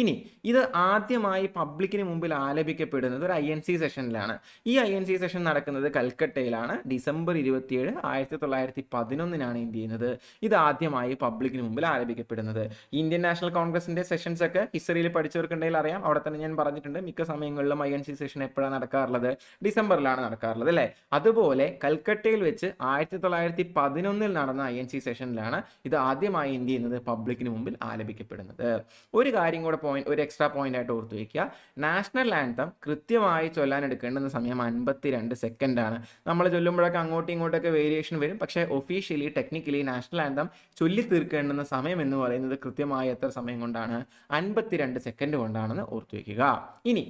S1: ഇനി ഇത് ആദ്യമായി പബ്ലിക്കിന് മുമ്പിൽ ആലപിക്കപ്പെടുന്നത് ഒരു ഐ എൻ സി സെഷനിലാണ് ഈ ഐ എൻ സി സെഷൻ നടക്കുന്നത് കൽക്കട്ടയിലാണ് ഡിസംബർ ഇരുപത്തിയേഴ് ആയിരത്തി തൊള്ളായിരത്തി പതിനൊന്നിനാണ് എന്ത് ചെയ്യുന്നത് ഇത് ആദ്യമായി പബ്ലിക്കിന് മുമ്പിൽ ആലപിക്കപ്പെടുന്നത് ഇന്ത്യൻ നാഷണൽ കോൺഗ്രസിൻ്റെ സെഷൻസ് ഒക്കെ ഹിസ്റ്ററിയിൽ പഠിച്ചവർക്കുണ്ടെങ്കിൽ അറിയാം അവിടെ തന്നെ ഞാൻ പറഞ്ഞിട്ടുണ്ട് മിക്ക സമയങ്ങളിലും ഐ എൻ സി സെഷൻ എപ്പോഴാണ് നടക്കാറുള്ളത് നടക്കാറുള്ളത് ഡിസംബറിലാണ് നടക്കാറുള്ളത് അല്ലേ അതുപോലെ കൽക്കട്ടയിൽ വെച്ച് ആയിരത്തി തൊള്ളായിരത്തി പതിനൊന്നിൽ നടന്ന ഐ എൻ സി സെഷനിലാണ് ഇത് ആദ്യമായി എന്ത് ചെയ്യുന്നത് പബ്ലിക്കിന് മുമ്പിൽ ആലപിക്കപ്പെടുന്നത് ഒരു കാര്യം കൂടെ പോയിന്റ് ഒരു എക്സ്ട്രാ പോയിന്റ് ആയിട്ട് ഓർത്തു വയ്ക്കുക നാഷണൽ ആൻഡം കൃത്യമായി ചൊല്ലാൻ എടുക്കേണ്ടുന്ന സമയം അൻപത്തി രണ്ട് സെക്കൻഡാണ് നമ്മൾ ചൊല്ലുമ്പോഴൊക്കെ അങ്ങോട്ടും ഇങ്ങോട്ടൊക്കെ വേരിയേഷൻ വരും പക്ഷേ ഒഫീഷ്യലി ടെക്നിക്കലി നാഷണൽ ആൻഡം ചൊല്ലി തീർക്കേണ്ടുന്ന സമയം എന്ന് പറയുന്നത് കൃത്യമായി എത്ര സമയം കൊണ്ടാണ് അൻപത്തിരണ്ട് സെക്കൻഡ് കൊണ്ടാണെന്ന് ഓർത്തു വയ്ക്കുക ഇനി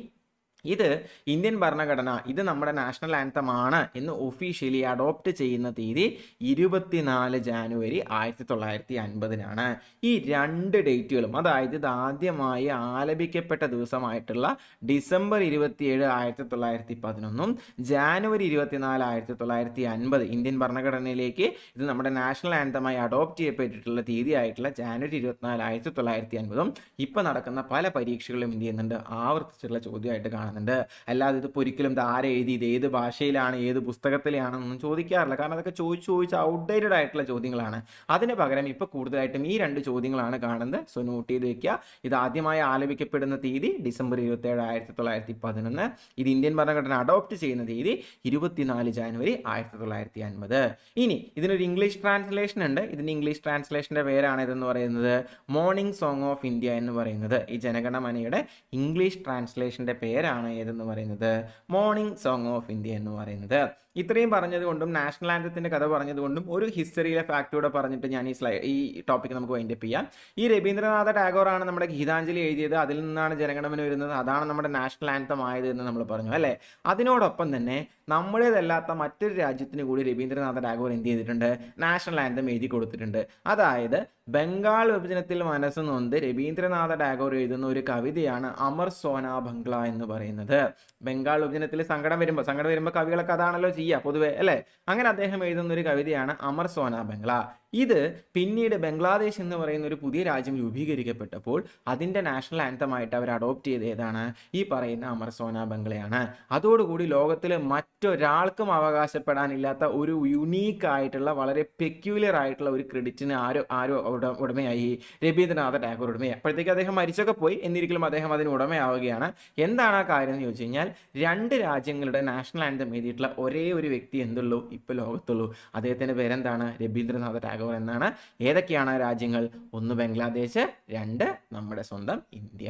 S1: ഇത് ഇന്ത്യൻ ഭരണഘടന ഇത് നമ്മുടെ നാഷണൽ ആൻതം ആണ് എന്ന് ഒഫീഷ്യലി അഡോപ്റ്റ് ചെയ്യുന്ന തീയതി ഇരുപത്തിനാല് ജാനുവരി ആയിരത്തി തൊള്ളായിരത്തി അൻപതിനാണ് ഈ രണ്ട് ഡേറ്റുകളും അതായത് ഇത് ആദ്യമായി ആലപിക്കപ്പെട്ട ദിവസമായിട്ടുള്ള ഡിസംബർ ഇരുപത്തിയേഴ് ആയിരത്തി തൊള്ളായിരത്തി പതിനൊന്നും ജാനുവരി ഇരുപത്തിനാല് ആയിരത്തി തൊള്ളായിരത്തി അൻപത് ഇന്ത്യൻ ഭരണഘടനയിലേക്ക് ഇത് നമ്മുടെ നാഷണൽ ആൻതമായി അഡോപ്റ്റ് ചെയ്യപ്പെട്ടിട്ടുള്ള തീയതി ആയിട്ടുള്ള ജാനുവരി ഇരുപത്തിനാല് ആയിരത്തി തൊള്ളായിരത്തി അൻപതും ഇപ്പം നടക്കുന്ന പല പരീക്ഷകളും എന്ത് ചെയ്യുന്നുണ്ട് ആവർത്തിച്ചുള്ള ചോദ്യമായിട്ട് കാണാം കാണുന്നുണ്ട് അല്ലാതെ ഇതിപ്പോൾ ഒരിക്കലും ഇത് ആരെ എഴുതി ഇത് ഏത് ഭാഷയിലാണ് ഏത് പുസ്തകത്തിലാണെന്നൊന്നും ചോദിക്കാറില്ല കാരണം അതൊക്കെ ചോദിച്ച് ചോദിച്ച് ഔട്ട്ഡേറ്റഡ് ആയിട്ടുള്ള ചോദ്യങ്ങളാണ് അതിന് പകരം ഇപ്പോൾ കൂടുതലായിട്ടും ഈ രണ്ട് ചോദ്യങ്ങളാണ് കാണുന്നത് സോ നോട്ട് ചെയ്ത് വെക്കുക ഇത് ആദ്യമായി ആലപിക്കപ്പെടുന്ന തീയതി ഡിസംബർ ഇരുപത്തേഴ് ആയിരത്തി തൊള്ളായിരത്തി പതിനൊന്ന് ഇത് ഇന്ത്യൻ ഭരണഘടന അഡോപ്റ്റ് ചെയ്യുന്ന തീയതി ഇരുപത്തിനാല് ജാനുവരി ആയിരത്തി തൊള്ളായിരത്തി അൻപത് ഇനി ഇതിനൊരു ഇംഗ്ലീഷ് ട്രാൻസ്ലേഷൻ ഉണ്ട് ഇതിന് ഇംഗ്ലീഷ് ട്രാൻസ്ലേഷൻ്റെ പേരാണ് ഇതെന്ന് പറയുന്നത് മോർണിംഗ് സോങ് ഓഫ് ഇന്ത്യ എന്ന് പറയുന്നത് ഈ ജനഗണമനയുടെ ഇംഗ്ലീഷ് ട്രാൻസ്ലേഷൻ്റെ പേരാണ് ഏതെന്ന് പറയുന്നത് മോർണിംഗ് സോങ് ഓഫ് ഇന്ത്യ എന്ന് പറയുന്നത് ഇത്രയും പറഞ്ഞതുകൊണ്ടും നാഷണൽ ആൻഡത്തിന്റെ കഥ പറഞ്ഞതുകൊണ്ടും ഒരു ഹിസ്റ്ററിയിലെ ഫാക്ടൂടെ പറഞ്ഞിട്ട് ഞാൻ ഈ സ്ലൈ ഈ ടോപ്പിക് നമുക്ക് വൈൻഡപ്പ് ചെയ്യാം ഈ രവീന്ദ്രനാഥ ടാഗോറാണ് നമ്മുടെ ഗീതാഞ്ജലി എഴുതിയത് അതിൽ നിന്നാണ് ജനഗണമന വരുന്നത് അതാണ് നമ്മുടെ നാഷണൽ ആൻഡം ആയത് എന്ന് നമ്മൾ പറഞ്ഞു അല്ലേ അതിനോടൊപ്പം തന്നെ നമ്മുടേതല്ലാത്ത മറ്റൊരു രാജ്യത്തിന് കൂടി രവീന്ദ്രനാഥ ടാഗോർ എന്ത് ചെയ്തിട്ടുണ്ട് നാഷണൽ ആൻഡം എഴുതി കൊടുത്തിട്ടുണ്ട് അതായത് ബംഗാൾ വിഭജനത്തിൽ മനസ്സ് നൊന്ത് രവീന്ദ്രനാഥ ടാഗോർ എഴുതുന്ന ഒരു കവിതയാണ് അമർ സോന ബംഗ്ല എന്ന് പറയുന്നത് ബംഗാൾ വിഭജനത്തിൽ സങ്കടം വരുമ്പോൾ സങ്കടം വരുമ്പോൾ കവികളൊക്കെ അതാണല്ലോ കവിയ പൊതുവെ അല്ലേ അങ്ങനെ അദ്ദേഹം എഴുതുന്ന ഒരു കവിതയാണ് അമർ സോനാ ബംഗ്ല ഇത് പിന്നീട് ബംഗ്ലാദേശ് എന്ന് പറയുന്ന ഒരു പുതിയ രാജ്യം രൂപീകരിക്കപ്പെട്ടപ്പോൾ അതിൻ്റെ നാഷണൽ ആന്തമായിട്ട് അവർ അഡോപ്റ്റ് ചെയ്ത ഏതാണ് ഈ പറയുന്ന അമർ സോന ബംഗ്ലയാണ് അതോടുകൂടി ലോകത്തിലെ മറ്റൊരാൾക്കും അവകാശപ്പെടാനില്ലാത്ത ഒരു യുണീക്ക് ആയിട്ടുള്ള വളരെ പെക്യുലർ ആയിട്ടുള്ള ഒരു ക്രെഡിറ്റിന് ആരോ ആരോ ഉടമയായി രവീന്ദ്രനാഥ ടാഗോർ ഉടമയായി അപ്പോഴത്തേക്ക് അദ്ദേഹം മരിച്ചൊക്കെ പോയി എന്നിരിക്കലും അദ്ദേഹം അതിന് ഉടമയാവുകയാണ് എന്താണ് ആ കാര്യം എന്ന് ചോദിച്ചു കഴിഞ്ഞാൽ രണ്ട് രാജ്യങ്ങളുടെ നാഷണൽ ആന്തം എഴുതിയിട്ടുള്ള ഒരേ ഒരു വ്യക്തി എന്തുള്ളൂ ഇപ്പോൾ ലോകത്തുള്ളൂ അദ്ദേഹത്തിൻ്റെ പേരെന്താണ് രവീന്ദ്രനാഥ ടാഗോർ ടാഗോർ എന്നാണ് ഏതൊക്കെയാണ് രാജ്യങ്ങൾ ഒന്ന് ബംഗ്ലാദേശ് രണ്ട് നമ്മുടെ സ്വന്തം ഇന്ത്യ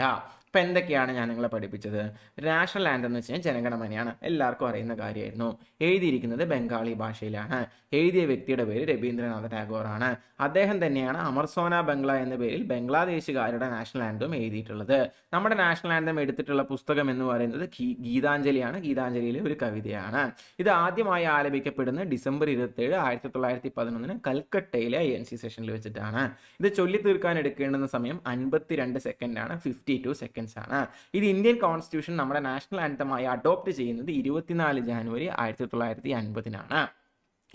S1: അപ്പം എന്തൊക്കെയാണ് ഞാൻ നിങ്ങളെ പഠിപ്പിച്ചത് നാഷണൽ ലാൻഡ് എന്ന് വെച്ച് കഴിഞ്ഞാൽ ജനഗണമനയാണ് എല്ലാവർക്കും അറിയുന്ന കാര്യമായിരുന്നു എഴുതിയിരിക്കുന്നത് ബംഗാളി ഭാഷയിലാണ് എഴുതിയ വ്യക്തിയുടെ പേര് രവീന്ദ്രനാഥ ആണ് അദ്ദേഹം തന്നെയാണ് അമർസോന ബംഗ്ല എന്ന പേരിൽ ബംഗ്ലാദേശുകാരുടെ നാഷണൽ ആൻഡും എഴുതിയിട്ടുള്ളത് നമ്മുടെ നാഷണൽ ആൻഡം എടുത്തിട്ടുള്ള പുസ്തകം എന്ന് പറയുന്നത് ഗീതാഞ്ജലിയാണ് ഗീതാഞ്ജലിയിലെ ഒരു കവിതയാണ് ഇത് ആദ്യമായി ആലപിക്കപ്പെടുന്ന ഡിസംബർ ഇരുപത്തേഴ് ആയിരത്തി തൊള്ളായിരത്തി പതിനൊന്നിന് കൽക്കട്ടയിലെ എൻ സി സെഷനിൽ വെച്ചിട്ടാണ് ഇത് ചൊല്ലി തീർക്കാൻ എടുക്കേണ്ടുന്ന സമയം അൻപത്തിരണ്ട് സെക്കൻഡാണ് ഫിഫ്റ്റി ടു സെക്കൻഡ്സ് ആണ് ഇത് ഇന്ത്യൻ കോൺസ്റ്റിറ്റ്യൂഷൻ നമ്മുടെ നാഷണൽ ആൻഡമായി അഡോപ്റ്റ് ചെയ്യുന്നത് ഇരുപത്തിനാല് ജാനുവരി ആയിരത്തി തൊള്ളായിരത്തി അൻപതിനാണ്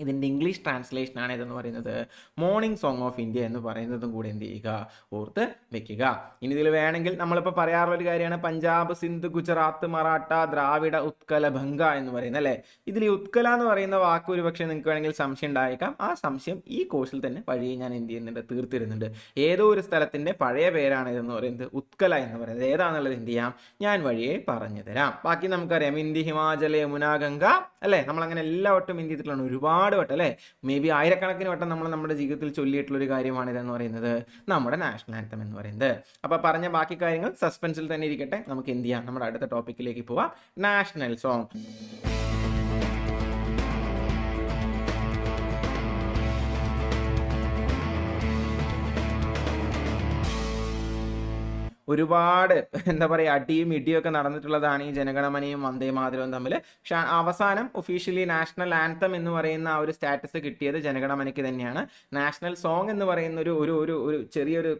S1: ഇതിൻ്റെ ഇംഗ്ലീഷ് ട്രാൻസ്ലേഷനാണ് ഇതെന്ന് പറയുന്നത് മോർണിംഗ് സോങ് ഓഫ് ഇന്ത്യ എന്ന് പറയുന്നതും കൂടി എന്ത് ചെയ്യുക ഓർത്ത് വെക്കുക ഇനി ഇതിൽ വേണമെങ്കിൽ നമ്മളിപ്പോൾ പറയാറുള്ളൊരു ഒരു കാര്യമാണ് പഞ്ചാബ് സിന്ധ് ഗുജറാത്ത് മറാട്ട ദ്രാവിഡ ഉത്കല ഭംഗ എന്ന് പറയുന്നത് അല്ലേ ഇതിൽ ഈ ഉത്കല എന്ന് പറയുന്ന വാക്ക് ഒരു പക്ഷേ നിങ്ങൾക്ക് വേണമെങ്കിൽ സംശയം ഉണ്ടായേക്കാം ആ സംശയം ഈ കോഴ്സിൽ തന്നെ പഴയ ഞാൻ എന്ത് ചെയ്യുന്നുണ്ട് തീർത്തിരുന്നുണ്ട് ഏതോ ഒരു സ്ഥലത്തിൻ്റെ പഴയ പേരാണ് ഇതെന്ന് പറയുന്നത് ഉത്കല എന്ന് പറയുന്നത് ഏതാണെന്നുള്ളത് എന്ത് ചെയ്യാം ഞാൻ വഴിയെ പറഞ്ഞു തരാം ബാക്കി നമുക്കറിയാം ഇന്ത്യ ഹിമാചൽ യമുന ഗംഗ അല്ലേ നമ്മളങ്ങനെ എല്ലാവട്ടും ഇന്ത്യത്തിലാണ് ഒരുപാട് ഒരുപാട് വട്ടം അല്ലേ മേ ബി ആയിരക്കണക്കിന് വട്ടം നമ്മൾ നമ്മുടെ ജീവിതത്തിൽ ചൊല്ലിയിട്ടുള്ള ഒരു കാര്യമാണ് ഇതെന്ന് പറയുന്നത് നമ്മുടെ നാഷണൽ ആന്തം എന്ന് പറയുന്നത് അപ്പോൾ പറഞ്ഞ ബാക്കി കാര്യങ്ങൾ സസ്പെൻസിൽ തന്നെ ഇരിക്കട്ടെ നമുക്ക് എന്ത് ചെയ്യാം നമ്മുടെ അടുത്ത ടോപ്പിക്കിലേക്ക് പോവാം നാഷണൽ സോങ് ഒരുപാട് എന്താ പറയുക അടിയും ഒക്കെ നടന്നിട്ടുള്ളതാണ് ഈ ജനഗണമനയും വന്ദേ മാതരവും തമ്മിൽ പക്ഷെ അവസാനം ഒഫീഷ്യലി നാഷണൽ ആൻതം എന്ന് പറയുന്ന ആ ഒരു സ്റ്റാറ്റസ് കിട്ടിയത് ജനഗണമനയ്ക്ക് തന്നെയാണ് നാഷണൽ സോങ് എന്ന് പറയുന്ന ഒരു ഒരു ഒരു ചെറിയൊരു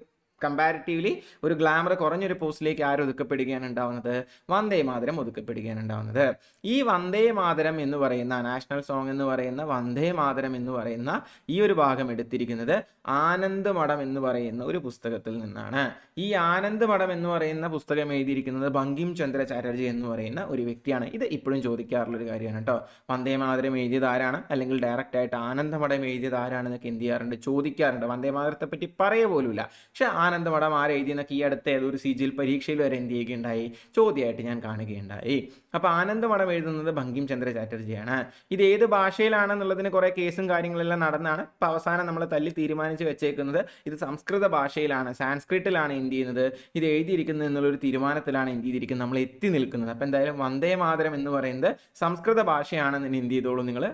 S1: കമ്പാരിറ്റീവ്ലി ഒരു ഗ്ലാമർ കുറഞ്ഞൊരു പോസ്റ്റിലേക്ക് ആരും ഒതുക്കപ്പെടുകയാണ് ഉണ്ടാവുന്നത് വന്ദേ മാതരം ഒതുക്കപ്പെടുകയാണ് ഉണ്ടാവുന്നത് ഈ വന്ദേ മാതരം എന്ന് പറയുന്ന നാഷണൽ സോങ് എന്ന് പറയുന്ന വന്ദേ മാതരം എന്ന് പറയുന്ന ഈ ഒരു ഭാഗം എടുത്തിരിക്കുന്നത് ആനന്ദമഠം എന്ന് പറയുന്ന ഒരു പുസ്തകത്തിൽ നിന്നാണ് ഈ ആനന്ദമഠം എന്ന് പറയുന്ന പുസ്തകം എഴുതിയിരിക്കുന്നത് ബങ്കിം ചന്ദ്ര ചാറ്റർജി എന്ന് പറയുന്ന ഒരു വ്യക്തിയാണ് ഇത് ഇപ്പോഴും ചോദിക്കാറുള്ളൊരു ഒരു കാര്യമാണ് കേട്ടോ വന്ദേ മാതരം എഴുതിയത് ആരാണ് അല്ലെങ്കിൽ ഡയറക്റ്റ് ആയിട്ട് ആനന്ദമഠം എഴുതിയത് ആരാണെന്നൊക്കെ എന്ത് ചെയ്യാറുണ്ട് ചോദിക്കാറുണ്ട് വന്ദേ മാതരത്തെ പറ്റി പറയ പോലുമില്ല പക്ഷെ ആനന്ദമഠം മഠം ആര് എഴുതിയെന്നൊക്കെ ഈ അടുത്ത ഏതൊരു സിജിൽ പരീക്ഷയിൽ വരെ എന്ത് ചെയ്യുകയുണ്ടായി ചോദ്യമായിട്ട് ഞാൻ കാണുകയുണ്ടായി അപ്പോൾ ആനന്ദമഠം എഴുതുന്നത് ബങ്കിം ചന്ദ്ര ചാറ്റർജിയാണ് ഇത് ഏത് ഭാഷയിലാണെന്നുള്ളതിന് കുറേ കേസും കാര്യങ്ങളെല്ലാം നടന്നാണ് ഇപ്പോൾ അവസാനം നമ്മൾ തല്ലി തീരുമാനിച്ച് വെച്ചേക്കുന്നത് ഇത് സംസ്കൃത ഭാഷയിലാണ് സാൻസ്ക്രിറ്റിലാണ് എന്ത് ചെയ്യുന്നത് ഇത് എഴുതിയിരിക്കുന്നത് എന്നുള്ളൊരു തീരുമാനത്തിലാണ് എന്ത് ചെയ്തിരിക്കുന്നത് നമ്മൾ എത്തി നിൽക്കുന്നത് അപ്പോൾ എന്തായാലും വന്ദേ മാതരം എന്ന് പറയുന്നത് സംസ്കൃത ഭാഷയാണെന്ന് എന്ത് ചെയ്തോളൂ നിങ്ങൾ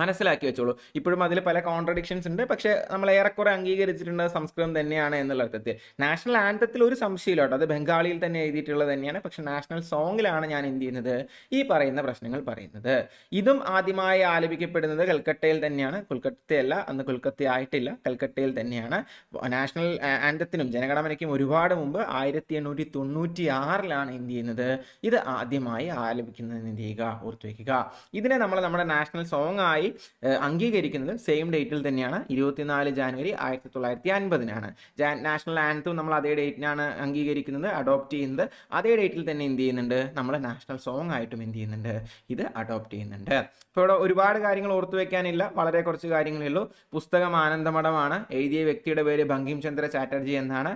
S1: മനസ്സിലാക്കി വെച്ചോളൂ ഇപ്പോഴും അതിൽ പല കോൺട്രഡിക്ഷൻസ് ഉണ്ട് പക്ഷേ നമ്മൾ ഏറെക്കുറെ അംഗീകരിച്ചിട്ടുണ്ട് സംസ്കൃതം തന്നെയാണ് എന്നുള്ള അർത്ഥത്തിൽ നാഷണൽ ആൻഡത്തിൽ ഒരു സംശയമില്ല അത് ബംഗാളിയിൽ തന്നെ എഴുതിയിട്ടുള്ളത് തന്നെയാണ് പക്ഷെ നാഷണൽ സോങ്ങിലാണ് ഞാൻ എന്ത് ചെയ്യുന്നത് ഈ പറയുന്ന പ്രശ്നങ്ങൾ പറയുന്നത് ഇതും ആദ്യമായി ആലപിക്കപ്പെടുന്നത് കൽക്കട്ടയിൽ തന്നെയാണ് കൊൽക്കത്തയല്ല അന്ന് കൊൽക്കത്ത ആയിട്ടില്ല കൽക്കട്ടയിൽ തന്നെയാണ് നാഷണൽ ആൻഡത്തിനും ജനഗണമനയ്ക്കും ഒരുപാട് മുമ്പ് ആയിരത്തി എണ്ണൂറ്റി തൊണ്ണൂറ്റി ആറിലാണ് എന്ത് ചെയ്യുന്നത് ഇത് ആദ്യമായി ആലപിക്കുന്നത് എന്ത് ചെയ്യുക ഓർത്തു വയ്ക്കുക ഇതിനെ നമ്മൾ നമ്മുടെ നാഷണൽ സോങ് ആയി ഐ അംഗീകരിക്കുന്നത് സെയിം ഡേറ്റിൽ തന്നെയാണ് ഇരുപത്തിനാല് ജാനുവരി ആയിരത്തി തൊള്ളായിരത്തി അൻപതിനാണ് നാഷണൽ ആൻത്തും നമ്മൾ അതേ ഡേറ്റിനാണ് അംഗീകരിക്കുന്നത് അഡോപ്റ്റ് ചെയ്യുന്നത് അതേ ഡേറ്റിൽ തന്നെ എന്ത് ചെയ്യുന്നുണ്ട് നമ്മൾ നാഷണൽ സോങ് ആയിട്ടും എന്ത് ചെയ്യുന്നുണ്ട് ഇത് അഡോപ്റ്റ് ചെയ്യുന്നുണ്ട് അപ്പോൾ ഇവിടെ ഒരുപാട് കാര്യങ്ങൾ ഓർത്തു വെക്കാനില്ല വളരെ കുറച്ച് കാര്യങ്ങളേ ഉള്ളൂ പുസ്തകം ആനന്ദമഠമാണ് എഴുതിയ വ്യക്തിയുടെ പേര് ബങ്കിം ചന്ദ്ര ചാറ്റർജി എന്നാണ്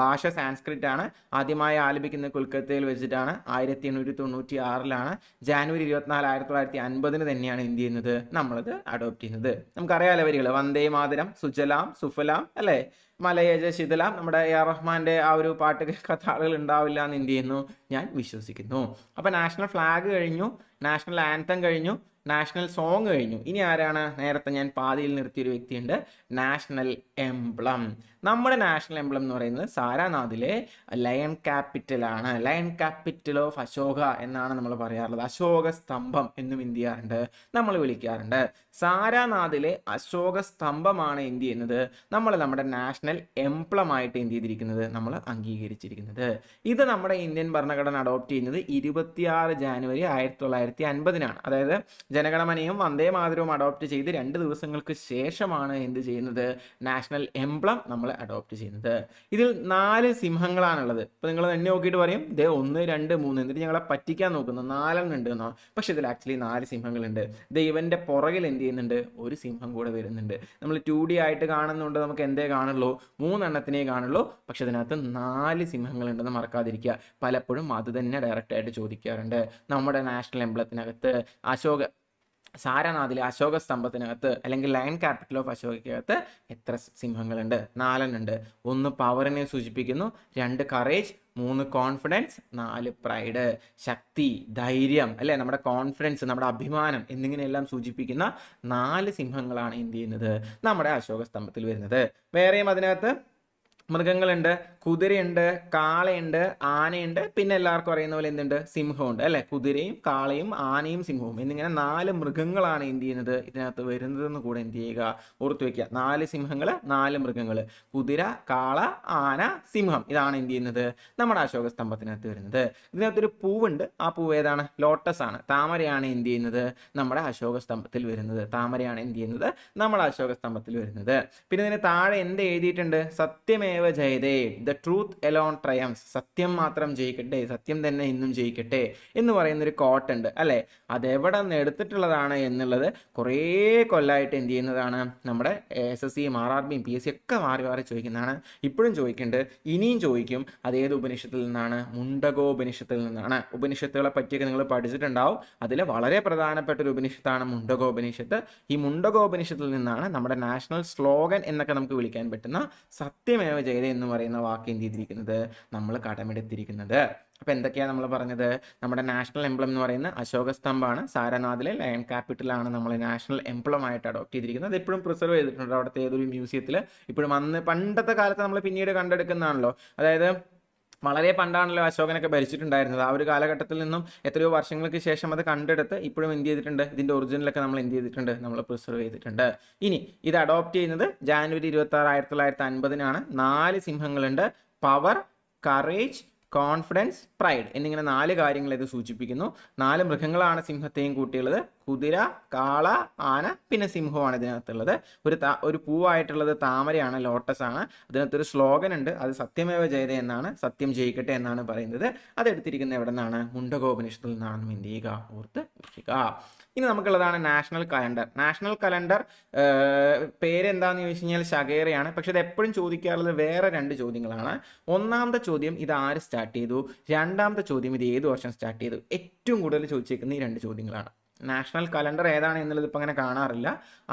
S1: ഭാഷ സാൻസ്ക്രിറ്റ് ആണ് ആദ്യമായി ആലപിക്കുന്ന കൊൽക്കത്തയിൽ വെച്ചിട്ടാണ് ആയിരത്തി എണ്ണൂറ്റി തൊണ്ണൂറ്റി ആറിലാണ് ജാനുവരി ഇരുപത്തിനാല് ആയിരത്തി തൊള്ളായിരത്തി അൻപതിന് തന്നെയാണ് എന്ത് ചെയ്യുന്നത് നമ്മളത് അഡോപ്റ്റ് ചെയ്യുന്നത് നമുക്കറിയാലോ വരികൾ വന്ദേ മാതരം സുജലാം സുഫലാം അല്ലേ മലയജ ശിഥിലാം നമ്മുടെ എ ആർ റഹ്മാന്റെ ആ ഒരു പാട്ട് കേൾക്കാത്ത ആളുകൾ ഉണ്ടാവില്ല എന്ന് എന്ത് ചെയ്യുന്നു ഞാൻ വിശ്വസിക്കുന്നു അപ്പൊ നാഷണൽ ഫ്ലാഗ് കഴിഞ്ഞു നാഷണൽ ആൻതം കഴിഞ്ഞു നാഷണൽ സോങ് കഴിഞ്ഞു ഇനി ആരാണ് നേരത്തെ ഞാൻ പാതിയിൽ നിർത്തിയൊരു വ്യക്തിയുണ്ട് നാഷണൽ എംബ്ലം നമ്മുടെ നാഷണൽ എംബ്ലം എന്ന് പറയുന്നത് സാരാനാഥിലെ ലയൺ ആണ് ലയൺ ക്യാപിറ്റൽ ഓഫ് അശോക എന്നാണ് നമ്മൾ പറയാറുള്ളത് അശോക സ്തംഭം എന്നും എന്ത് ചെയ്യാറുണ്ട് നമ്മൾ വിളിക്കാറുണ്ട് സാരാനാഥിലെ അശോക സ്തംഭമാണ് എന്ത് ചെയ്യുന്നത് നമ്മൾ നമ്മുടെ നാഷണൽ ആയിട്ട് എന്ത് ചെയ്തിരിക്കുന്നത് നമ്മൾ അംഗീകരിച്ചിരിക്കുന്നത് ഇത് നമ്മുടെ ഇന്ത്യൻ ഭരണഘടന അഡോപ്റ്റ് ചെയ്യുന്നത് ഇരുപത്തിയാറ് ജാനുവരി ആയിരത്തി തൊള്ളായിരത്തി അൻപതിനാണ് അതായത് ജനഗണമനയും വന്ദേ മാതൃവും അഡോപ്റ്റ് ചെയ്ത് രണ്ട് ദിവസങ്ങൾക്ക് ശേഷമാണ് എന്ത് ചെയ്യുന്നത് നാഷണൽ എംബ്ലം നമ്മൾ അഡോപ്റ്റ് ചെയ്യുന്നത് ഇതിൽ നാല് സിംഹങ്ങളാണുള്ളത് ഇപ്പം നിങ്ങൾ എണ്ണി നോക്കിയിട്ട് പറയും ദേ ഒന്ന് രണ്ട് മൂന്ന് എന്നിട്ട് ഞങ്ങളെ പറ്റിക്കാൻ നോക്കുന്നു നാലെണ്ണം ഉണ്ട് എന്നോ പക്ഷേ ഇതിൽ ആക്ച്വലി നാല് സിംഹങ്ങളുണ്ട് ദേ ഇവൻ്റെ പുറകിൽ എന്ത് ചെയ്യുന്നുണ്ട് ഒരു സിംഹം കൂടെ വരുന്നുണ്ട് നമ്മൾ ടു ഡി ആയിട്ട് കാണുന്നുണ്ട് നമുക്ക് എന്തേ കാണുള്ളൂ മൂന്നെണ്ണത്തിനേ കാണുള്ളൂ പക്ഷെ അതിനകത്ത് നാല് സിംഹങ്ങളുണ്ടെന്ന് മറക്കാതിരിക്കുക പലപ്പോഴും അത് തന്നെ ഡയറക്റ്റായിട്ട് ചോദിക്കാറുണ്ട് നമ്മുടെ നാഷണൽ എംബ്ലത്തിനകത്ത് അശോക സാരനാഥിലെ അശോക സ്തംഭത്തിനകത്ത് അല്ലെങ്കിൽ ലയൺ ക്യാപിറ്റൽ ഓഫ് അശോകയ്ക്കകത്ത് എത്ര സിംഹങ്ങളുണ്ട് നാലെണ്ണുണ്ട് ഒന്ന് പവറിനെ സൂചിപ്പിക്കുന്നു രണ്ട് കറേജ് മൂന്ന് കോൺഫിഡൻസ് നാല് പ്രൈഡ് ശക്തി ധൈര്യം അല്ലേ നമ്മുടെ കോൺഫിഡൻസ് നമ്മുടെ അഭിമാനം എന്നിങ്ങനെയെല്ലാം സൂചിപ്പിക്കുന്ന നാല് സിംഹങ്ങളാണ് എന്ത് ചെയ്യുന്നത് നമ്മുടെ അശോക സ്തംഭത്തിൽ വരുന്നത് വേറെയും അതിനകത്ത് മൃഗങ്ങളുണ്ട് കുതിരയുണ്ട് കാളയുണ്ട് ആനയുണ്ട് പിന്നെ എല്ലാവർക്കും അറിയുന്ന പോലെ എന്തുണ്ട് സിംഹമുണ്ട് അല്ലെ കുതിരയും കാളയും ആനയും സിംഹവും എന്നിങ്ങനെ നാല് മൃഗങ്ങളാണ് എന്ത് ചെയ്യുന്നത് ഇതിനകത്ത് വരുന്നതെന്ന് കൂടെ എന്ത് ചെയ്യുക ഓർത്തു വെക്കുക നാല് സിംഹങ്ങൾ നാല് മൃഗങ്ങൾ കുതിര കാള ആന സിംഹം ഇതാണ് എന്ത് ചെയ്യുന്നത് നമ്മുടെ അശോക സ്തംഭത്തിനകത്ത് വരുന്നത് ഇതിനകത്തൊരു പൂവുണ്ട് ആ പൂവ് ഏതാണ് ലോട്ടസ് ആണ് താമരയാണ് എന്ത് ചെയ്യുന്നത് നമ്മുടെ അശോക സ്തംഭത്തിൽ വരുന്നത് താമരയാണ് എന്ത് ചെയ്യുന്നത് നമ്മുടെ അശോക സ്തംഭത്തിൽ വരുന്നത് പിന്നെ ഇതിന് താഴെ എന്ത് എഴുതിയിട്ടുണ്ട് സത്യമേ Satyameva Jayate the truth alone triumphs സത്യം മാത്രം ജയിക്കട്ടെ സത്യം തന്നെ ഇന്നും ജയിക്കട്ടെ എന്ന് പറയുന്നൊരു കോട്ട് ഉണ്ട് അല്ലേ അതെവിടെ നിന്ന് എടുത്തിട്ടുള്ളതാണ് എന്നുള്ളത് കുറേ കൊല്ലമായിട്ട് എന്ത് ചെയ്യുന്നതാണ് നമ്മുടെ എസ് എസ് സിയും ആർ ആർ ബിയും പി എസ് സി ഒക്കെ മാറി മാറി ചോദിക്കുന്നതാണ് ഇപ്പോഴും ചോദിക്കുന്നുണ്ട് ഇനിയും ചോദിക്കും അതേത് ഉപനിഷത്തിൽ നിന്നാണ് ഉപനിഷത്തിൽ നിന്നാണ് ഉപനിഷത്തുകളെ പറ്റിയൊക്കെ നിങ്ങൾ പഠിച്ചിട്ടുണ്ടാവും അതിൽ വളരെ പ്രധാനപ്പെട്ട ഒരു ഉപനിഷത്താണ് ഉപനിഷത്ത് ഈ ഉപനിഷത്തിൽ നിന്നാണ് നമ്മുടെ നാഷണൽ സ്ലോഗൻ എന്നൊക്കെ നമുക്ക് വിളിക്കാൻ പറ്റുന്ന സത്യമേവ ജയില എന്ന് പറയുന്ന വാക്ക് എന്ത് ചെയ്തിരിക്കുന്നത് നമ്മൾ കടമെടുത്തിരിക്കുന്നത് അപ്പോൾ എന്തൊക്കെയാണ് നമ്മൾ പറഞ്ഞത് നമ്മുടെ നാഷണൽ എംബ്ലം എന്ന് പറയുന്ന അശോക സ്തംഭാണ് സാരനാഥിലെ ലയൺ ക്യാപിറ്റലാണ് നമ്മൾ നാഷണൽ എംബ്ലം ആയിട്ട് അഡോപ്റ്റ് ചെയ്തിരിക്കുന്നത് അത് ഇപ്പോഴും പ്രിസർവ് ചെയ്തിട്ടുണ്ട് അവിടുത്തെ ഏതൊരു മ്യൂസിയത്തിൽ ഇപ്പോഴും അന്ന് പണ്ടത്തെ കാലത്ത് നമ്മൾ പിന്നീട് കണ്ടെടുക്കുന്നതാണല്ലോ അതായത് വളരെ പണ്ടാണല്ലോ അശോകനൊക്കെ ഭരിച്ചിട്ടുണ്ടായിരുന്നത് ആ ഒരു കാലഘട്ടത്തിൽ നിന്നും എത്രയോ വർഷങ്ങൾക്ക് ശേഷം അത് കണ്ടെടുത്ത് ഇപ്പോഴും എന്ത് ചെയ്തിട്ടുണ്ട് ഇതിൻ്റെ ഒറിജിനലൊക്കെ നമ്മൾ എന്ത് ചെയ്തിട്ടുണ്ട് നമ്മൾ പ്രിസർവ് ചെയ്തിട്ടുണ്ട് ഇനി ഇത് അഡോപ്റ്റ് ചെയ്യുന്നത് ജാനുവരി ഇരുപത്തി ആറ് ആയിരത്തി തൊള്ളായിരത്തി അൻപതിനാണ് നാല് സിംഹങ്ങളുണ്ട് പവർ കറേജ് കോൺഫിഡൻസ് പ്രൈഡ് എന്നിങ്ങനെ നാല് കാര്യങ്ങൾ ഇത് സൂചിപ്പിക്കുന്നു നാല് മൃഗങ്ങളാണ് സിംഹത്തെയും കൂട്ടിയുള്ളത് കുതിര കാള ആന പിന്നെ സിംഹമാണ് ഇതിനകത്തുള്ളത് ഒരു താ ഒരു പൂവായിട്ടുള്ളത് താമരയാണ് ലോട്ടസ് ആണ് അതിനകത്തൊരു സ്ലോഗൻ ഉണ്ട് അത് സത്യമേവ ജയത എന്നാണ് സത്യം ജയിക്കട്ടെ എന്നാണ് പറയുന്നത് അതെടുത്തിരിക്കുന്നത് എവിടെ നിന്നാണ് മുണ്ടകോപനിഷത്തിൽ നിന്നാണെന്നും മിന്തിയുക ഓർത്ത് വയ്ക്കുക ഇനി നമുക്കുള്ളതാണ് നാഷണൽ കലണ്ടർ നാഷണൽ കലണ്ടർ പേര് ചോദിച്ചു കഴിഞ്ഞാൽ ഷഗേറയാണ് പക്ഷെ ഇത് എപ്പോഴും ചോദിക്കാറുള്ളത് വേറെ രണ്ട് ചോദ്യങ്ങളാണ് ഒന്നാമത്തെ ചോദ്യം ഇത് ആര് സ്റ്റാർട്ട് ചെയ്തു രണ്ടാമത്തെ ചോദ്യം ഇത് ഏത് വർഷം സ്റ്റാർട്ട് ചെയ്തു ഏറ്റവും കൂടുതൽ ചോദിച്ചേക്കുന്ന ഈ രണ്ട് ചോദ്യങ്ങളാണ് നാഷണൽ കലണ്ടർ ഏതാണ് എന്നുള്ളത് ഇപ്പോൾ അങ്ങനെ കാണാറില്ല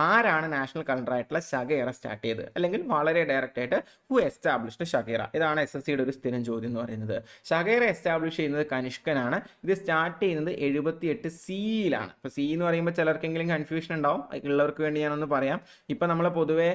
S1: ആരാണ് നാഷണൽ കലണ്ടർ ആയിട്ടുള്ള ഷഗേറ സ്റ്റാർട്ട് ചെയ്തത് അല്ലെങ്കിൽ വളരെ ഡയറക്റ്റ് ആയിട്ട് ഹു എസ്റ്റാബ്ലിഷ്ഡ് ഷകേറ ഇതാണ് എസ് എസ് സിയുടെ ഒരു സ്ഥിരം ചോദ്യം എന്ന് പറയുന്നത് ഷകേറ എസ്റ്റാബ്ലിഷ് ചെയ്യുന്നത് കനിഷ്കനാണ് ഇത് സ്റ്റാർട്ട് ചെയ്യുന്നത് എഴുപത്തിയെട്ട് സിയിലാണ് ഇപ്പോൾ സി എന്ന് പറയുമ്പോൾ ചിലർക്കെങ്കിലും കൺഫ്യൂഷൻ ഉണ്ടാവും ഉള്ളവർക്ക് വേണ്ടി ഞാനൊന്ന് പറയാം ഇപ്പം നമ്മൾ പൊതുവേ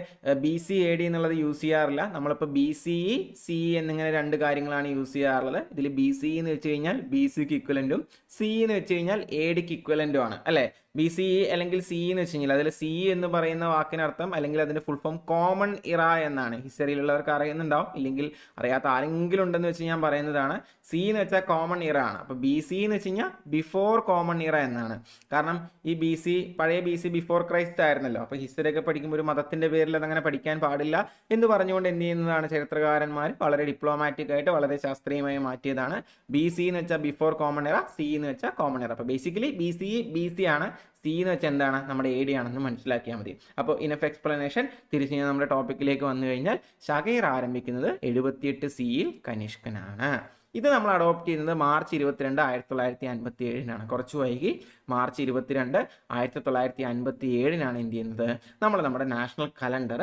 S1: ബി സി എ ഡി എന്നുള്ളത് യൂസ് ചെയ്യാറില്ല നമ്മളിപ്പോൾ B C E e, C e എന്നിങ്ങനെ രണ്ട് കാര്യങ്ങളാണ് യൂസ് ചെയ്യാറുള്ളത് ഇതിൽ ബി സി എന്ന് വെച്ച് കഴിഞ്ഞാൽ ബി സിക്ക് ഇക്വലൻറ്റും സി എന്ന് വെച്ച് കഴിഞ്ഞാൽ എ ഡിക്ക് ഇക്വലൻറ്റുമാണ് അല്ലെ ബി സി ഇ അല്ലെങ്കിൽ സി എന്ന് വെച്ച് കഴിഞ്ഞാൽ അതിൽ സി എന്ന് പറയുന്ന വാക്കിനർത്ഥം അല്ലെങ്കിൽ അതിൻ്റെ ഫുൾ ഫോം കോമൺ ഇറ എന്നാണ് ഹിസ്റ്ററിയിലുള്ളവർക്ക് അറിയുന്നുണ്ടാവും ഇല്ലെങ്കിൽ അറിയാത്ത ആരെങ്കിലും ഉണ്ടെന്ന് വെച്ച് ഞാൻ പറയുന്നതാണ് സി എന്ന് വെച്ചാൽ കോമൺ ഇറ ആണ് അപ്പോൾ ബി സി എന്ന് വെച്ച് കഴിഞ്ഞാൽ ബിഫോർ കോമൺ ഇറ എന്നാണ് കാരണം ഈ ബി സി പഴയ ബി സി ബിഫോർ ക്രൈസ്റ്റ് ആയിരുന്നല്ലോ അപ്പോൾ ഹിസ്റ്ററി ഒക്കെ പഠിക്കുമ്പോൾ ഒരു മതത്തിൻ്റെ പേരിൽ അതങ്ങനെ പഠിക്കാൻ പാടില്ല എന്ന് പറഞ്ഞുകൊണ്ട് എന്ത് ചെയ്യുന്നതാണ് ചരിത്രകാരന്മാർ വളരെ ഡിപ്ലോമാറ്റിക് ആയിട്ട് വളരെ ശാസ്ത്രീയമായി മാറ്റിയതാണ് ബി സി എന്ന് വെച്ചാൽ ബിഫോർ കോമൺ ഇറ സി എന്ന് വെച്ചാൽ കോമൺ ഇറ അപ്പോൾ basically B C B C ആണ് സി എന്ന് വെച്ചാൽ എന്താണ് നമ്മുടെ എ ഡി ആണെന്ന് മനസ്സിലാക്കിയാൽ മതി അപ്പോൾ ഇനഫ് എക്സ്പ്ലനേഷൻ തിരിച്ചു കഴിഞ്ഞാൽ നമ്മുടെ ടോപ്പിക്കിലേക്ക് വന്നു കഴിഞ്ഞാൽ ശകൈർ ആരംഭിക്കുന്നത് എഴുപത്തിയെട്ട് സിയിൽ കനിഷ്കനാണ് ഇത് നമ്മൾ അഡോപ്റ്റ് ചെയ്യുന്നത് മാർച്ച് ഇരുപത്തിരണ്ട് ആയിരത്തി തൊള്ളായിരത്തി അൻപത്തി ഏഴിനാണ് കുറച്ച് വൈകി മാർച്ച് ഇരുപത്തിരണ്ട് ആയിരത്തി തൊള്ളായിരത്തി അൻപത്തി ഏഴിനാണ് എന്ത് ചെയ്യുന്നത് നമ്മൾ നമ്മുടെ നാഷണൽ കലണ്ടർ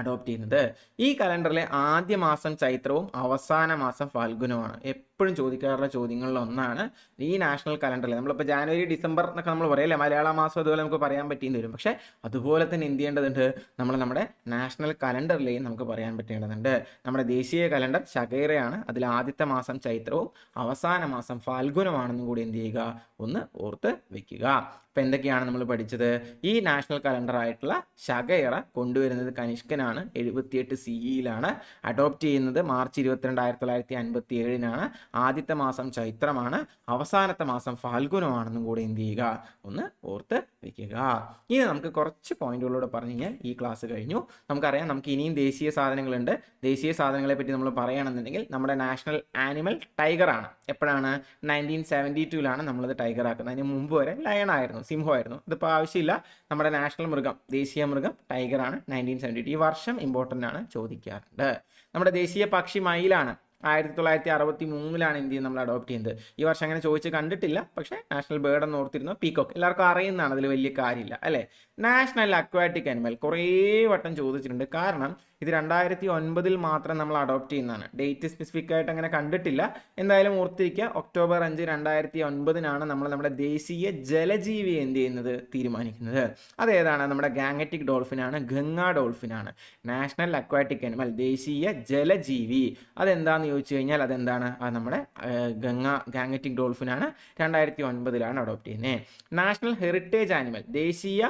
S1: അഡോപ്റ്റ് ചെയ്യുന്നത് ഈ കലണ്ടറിലെ ആദ്യ മാസം ചൈത്രവും അവസാന മാസം ഫാൽഗുനവുമാണ് എപ്പോഴും ചോദിക്കാറുള്ള ചോദ്യങ്ങളിൽ ഒന്നാണ് ഈ നാഷണൽ കലണ്ടറിൽ നമ്മളിപ്പോൾ ജാനുവരി ഡിസംബർ എന്നൊക്കെ നമ്മൾ പറയല്ലേ മലയാള മാസം അതുപോലെ നമുക്ക് പറയാൻ പറ്റിയെന്ന് വരും പക്ഷേ അതുപോലെ തന്നെ എന്ത് ചെയ്യേണ്ടതുണ്ട് നമ്മൾ നമ്മുടെ നാഷണൽ കലണ്ടറിലെയും നമുക്ക് പറയാൻ പറ്റേണ്ടതുണ്ട് നമ്മുടെ ദേശീയ കലണ്ടർ ശകൈറയാണ് അതിൽ ആദ്യത്തെ മാസം ചൈത്രവും അവസാന മാസം ഫാൽഗുനമാണെന്നും കൂടി എന്ത് ചെയ്യുക ഒന്ന് ഓർത്ത് വെക്കുക അപ്പം എന്തൊക്കെയാണ് നമ്മൾ പഠിച്ചത് ഈ നാഷണൽ കലണ്ടറായിട്ടുള്ള ശകയറ കൊണ്ടുവരുന്നത് കനിഷ്കനാണ് എഴുപത്തിയെട്ട് സിഇയിലാണ് e അഡോപ്റ്റ് ചെയ്യുന്നത് മാർച്ച് ഇരുപത്തിരണ്ട് ആയിരത്തി തൊള്ളായിരത്തി അൻപത്തി ഏഴിനാണ് ആദ്യത്തെ മാസം ചൈത്രമാണ് അവസാനത്തെ മാസം ഫാൽഗുനമാണെന്നും കൂടെ എന്ത് ചെയ്യുക ഒന്ന് ഓർത്ത് വെക്കുക ഇനി നമുക്ക് കുറച്ച് പോയിന്റുകളോട് പറഞ്ഞു കഴിഞ്ഞാൽ ഈ ക്ലാസ് കഴിഞ്ഞു നമുക്കറിയാം നമുക്ക് ഇനിയും ദേശീയ സാധനങ്ങളുണ്ട് ദേശീയ സാധനങ്ങളെ പറ്റി നമ്മൾ പറയുകയാണെന്നുണ്ടെങ്കിൽ നമ്മുടെ നാഷണൽ ആനിമൽ ടൈഗറാണ് എപ്പോഴാണ് നയൻറ്റീൻ സെവൻറ്റി ടുവിലാണ് നമ്മളത് ടൈഗർ ആക്കുന്നത് അതിന് മുമ്പ് വരെ ലയൺ ആയിരുന്നു സിംഹമായിരുന്നു ഇതിപ്പോൾ ആവശ്യമില്ല നമ്മുടെ നാഷണൽ മൃഗം ദേശീയ മൃഗം ടൈഗറാണ് നയൻറ്റീൻ സെവൻറ്റി ടു ഈ വർഷം ഇമ്പോർട്ടൻ്റ് ആണ് ചോദിക്കാറുണ്ട് നമ്മുടെ ദേശീയ പക്ഷി മയിലാണ് ആയിരത്തി തൊള്ളായിരത്തി അറുപത്തി മൂന്നിലാണ് ഇന്ത്യയിൽ നമ്മൾ അഡോപ്റ്റ് ചെയ്യുന്നത് ഈ വർഷം അങ്ങനെ ചോദിച്ച് കണ്ടിട്ടില്ല പക്ഷേ നാഷണൽ ബേർഡ് എന്ന് ഓർത്തിരുന്നു പീക്കോക്ക് എല്ലാവർക്കും അറിയുന്നതാണ് അതിൽ വലിയ കാര്യമില്ല അല്ലേ നാഷണൽ അക്വാറ്റിക് അനിമൽ കുറേ വട്ടം ചോദിച്ചിട്ടുണ്ട് കാരണം ഇത് രണ്ടായിരത്തി ഒൻപതിൽ മാത്രം നമ്മൾ അഡോപ്റ്റ് ചെയ്യുന്നതാണ് ഡേറ്റ് സ്പെസിഫിക് ആയിട്ട് അങ്ങനെ കണ്ടിട്ടില്ല എന്തായാലും ഓർത്തിരിക്കുക ഒക്ടോബർ അഞ്ച് രണ്ടായിരത്തി ഒൻപതിനാണ് നമ്മൾ നമ്മുടെ ദേശീയ ജലജീവി എന്ത് ചെയ്യുന്നത് തീരുമാനിക്കുന്നത് അതേതാണ് നമ്മുടെ ഗാങ്ങറ്റിക് ഡോൾഫിനാണ് ഗംഗാ ഡോൾഫിനാണ് നാഷണൽ അക്വാറ്റിക് അനിമൽ ദേശീയ ജലജീവി അതെന്താണെന്ന് ചോദിച്ചു കഴിഞ്ഞാൽ അതെന്താണ് അത് നമ്മുടെ ഗംഗ ഗാങ്ങറ്റിക് ഡോൾഫിനാണ് രണ്ടായിരത്തി ഒൻപതിലാണ് അഡോപ്റ്റ് ചെയ്യുന്നത് നാഷണൽ ഹെറിറ്റേജ് ആനിമൽ ദേശീയ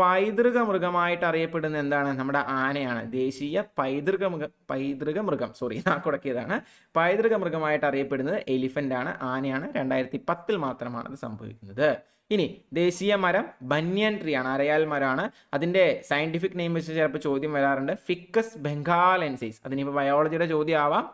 S1: പൈതൃക മൃഗമായിട്ട് അറിയപ്പെടുന്ന എന്താണ് നമ്മുടെ ആനയാണ് ദേശീയ പൈതൃക മൃഗ പൈതൃക മൃഗം സോറി ഞാൻ കുടക്കിയതാണ് പൈതൃക മൃഗമായിട്ട് അറിയപ്പെടുന്നത് എലിഫന്റ് ആണ് ആനയാണ് രണ്ടായിരത്തി പത്തിൽ മാത്രമാണ് അത് സംഭവിക്കുന്നത് ഇനി ദേശീയ മരം ബന്യൻ ട്രീ ആണ് അരയാൽ മരമാണ് അതിൻ്റെ സയൻറ്റിഫിക് നെയിം വെച്ച് ചിലപ്പോൾ ചോദ്യം വരാറുണ്ട് ഫിക്കസ് ബംഗാലൻസൈസ് അതിനിപ്പോൾ ബയോളജിയുടെ ചോദ്യം ആവാം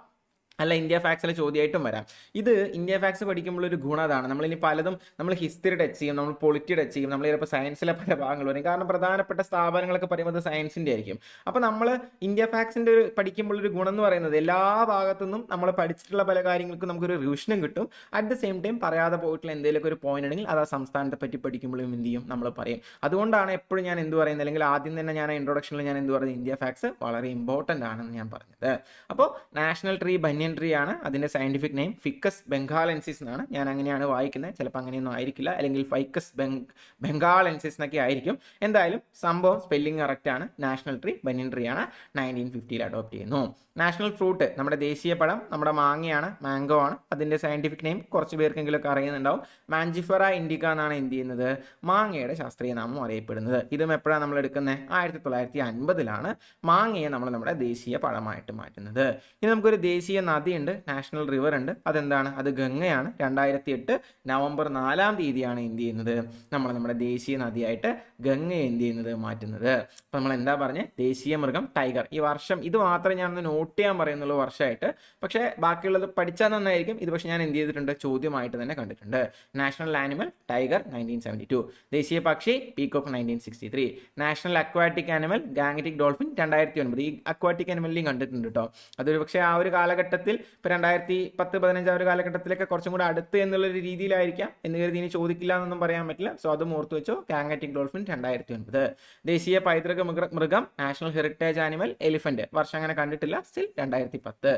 S1: അല്ല ഇന്ത്യ ഫാക്സിലെ ചോദ്യമായിട്ടും വരാം ഇത് ഇന്ത്യ ഫാക്സ് പഠിക്കുമ്പോൾ ഒരു ഗുണം അതാണ് നമ്മളിനി പലതും നമ്മൾ ഹിസ്റ്ററി ടച്ച് ചെയ്യും നമ്മൾ പൊളിറ്റി ടച്ച് ചെയ്യും നമ്മൾ ചിലപ്പോൾ സയൻസിലെ പല ഭാഗങ്ങൾ വരും കാരണം പ്രധാനപ്പെട്ട സ്ഥാപനങ്ങളൊക്കെ പറയുന്നത് സയൻസിൻ്റെ ആയിരിക്കും അപ്പോൾ നമ്മൾ ഇന്ത്യ ഫാക്സിൻ്റെ ഒരു പഠിക്കുമ്പോൾ ഒരു ഗുണം എന്ന് പറയുന്നത് എല്ലാ ഭാഗത്തു നിന്നും നമ്മൾ പഠിച്ചിട്ടുള്ള പല കാര്യങ്ങൾക്കും നമുക്കൊരു റിവിഷനും കിട്ടും അറ്റ് ദ സെയിം ടൈം പറയാതെ പോയിട്ടുള്ള എന്തെങ്കിലുമൊക്കെ ഒരു പോയിന്റ് ഉണ്ടെങ്കിൽ അത് ആ സംസ്ഥാനത്തെ പറ്റി പഠിക്കുമ്പോഴും എന്ത് ചെയ്യും നമ്മൾ പറയും അതുകൊണ്ടാണ് എപ്പോഴും ഞാൻ എന്ത് പറയുന്നത് അല്ലെങ്കിൽ ആദ്യം തന്നെ ഞാൻ ഇൻട്രൊഡക്ഷനിൽ ഞാൻ എന്ത് പറയുന്നത് ഇന്ത്യ ഫാക്സ് വളരെ ഇമ്പോർട്ടൻ്റ് ആണെന്ന് ഞാൻ പറഞ്ഞത് അപ്പോൾ നാഷണൽ ട്രീ ബന്യൻ ട്രീ ആണ് അതിൻ്റെ സയൻറ്റിഫിക് നെയിം ഫിക്കസ് ബംഗാളൻസിസ് എന്നാണ് ഞാൻ അങ്ങനെയാണ് വായിക്കുന്നത് ചിലപ്പോൾ അങ്ങനെയൊന്നും ആയിരിക്കില്ല അല്ലെങ്കിൽ ഫൈക്കസ് ബെങ് ബംഗാളൻസിസ് എന്നൊക്കെ ആയിരിക്കും എന്തായാലും സംഭവം സ്പെല്ലിംഗ് കറക്റ്റാണ് ആണ് നാഷണൽ ട്രീ ബനിയൻ ട്രീ ആണ് നയൻറ്റീൻ ഫിഫ്റ്റിയിൽ അഡോപ്റ്റ് ചെയ്യുന്നു നാഷണൽ ഫ്രൂട്ട് നമ്മുടെ ദേശീയ പഴം നമ്മുടെ മാങ്ങയാണ് മാംഗോ ആണ് അതിൻ്റെ സയൻറ്റിഫിക് നെയിം കുറച്ച് ഒക്കെ അറിയുന്നുണ്ടാവും മാഞ്ചിഫറ ഇൻഡിക്ക എന്നാണ് എന്ത് ചെയ്യുന്നത് മാങ്ങയുടെ ശാസ്ത്രീയ നാമം അറിയപ്പെടുന്നത് ഇതും എപ്പോഴാണ് നമ്മൾ എടുക്കുന്നത് ആയിരത്തി തൊള്ളായിരത്തി അൻപതിലാണ് മാങ്ങയെ നമ്മൾ നമ്മുടെ ദേശീയ പഴമായിട്ട് മാറ്റുന്നത് ഇനി നമുക്കൊരു ദേശീയ നദിയുണ്ട് നാഷണൽ റിവർ ഉണ്ട് അതെന്താണ് അത് ഗംഗയാണ് രണ്ടായിരത്തി എട്ട് നവംബർ നാലാം തീയതിയാണ് എന്ത് ചെയ്യുന്നത് നമ്മൾ നമ്മുടെ ദേശീയ നദിയായിട്ട് ഗംഗ എന്ത് ചെയ്യുന്നത് മാറ്റുന്നത് അപ്പം നമ്മൾ എന്താ പറഞ്ഞത് ദേശീയ മൃഗം ടൈഗർ ഈ വർഷം ഇത് മാത്രമേ ഒന്ന് നോട്ട് ചെയ്യാൻ പറയുന്നുള്ളൂ വർഷമായിട്ട് പക്ഷേ ബാക്കിയുള്ളത് പഠിച്ചാൽ നന്നായിരിക്കും ഇത് പക്ഷേ ഞാൻ എന്ത് ചെയ്തിട്ടുണ്ട് ചോദ്യമായിട്ട് തന്നെ കണ്ടിട്ടുണ്ട് national animal tiger nineteen seventy two ദേശീയ പക്ഷി of nineteen sixty three national aquatic animal gangetic dolphin രണ്ടായിരത്തി ഒൻപത് ഈ അക്വാറ്റിക് ആനിമലിനെയും കണ്ടിട്ടുണ്ട് കേട്ടോ അതൊരു പക്ഷേ ആ ഒരു കാലഘട്ടത്തിൽ കാലഘട്ടത്തിൽ ഇപ്പം രണ്ടായിരത്തി പത്ത് പതിനഞ്ച് ആ ഒരു കാലഘട്ടത്തിലൊക്കെ കുറച്ചും കൂടെ അടുത്ത് എന്നുള്ളൊരു രീതിയിലായിരിക്കാം എന്ന് കരുതി ഇനി ചോദിക്കില്ല എന്നൊന്നും പറയാൻ പറ്റില്ല സോ അതും ഓർത്തു വെച്ചോ കാങ്ങറ്റിക് ഡോൾഫിൻ രണ്ടായിരത്തി ഒൻപത് ദേശീയ പൈതൃക മൃഗം നാഷണൽ ഹെറിറ്റേജ് ആനിമൽ എലിഫന്റ് വർഷം അങ്ങനെ കണ്ടിട്ടില്ല സ്റ്റിൽ രണ്ടായിരത്തി പത്ത്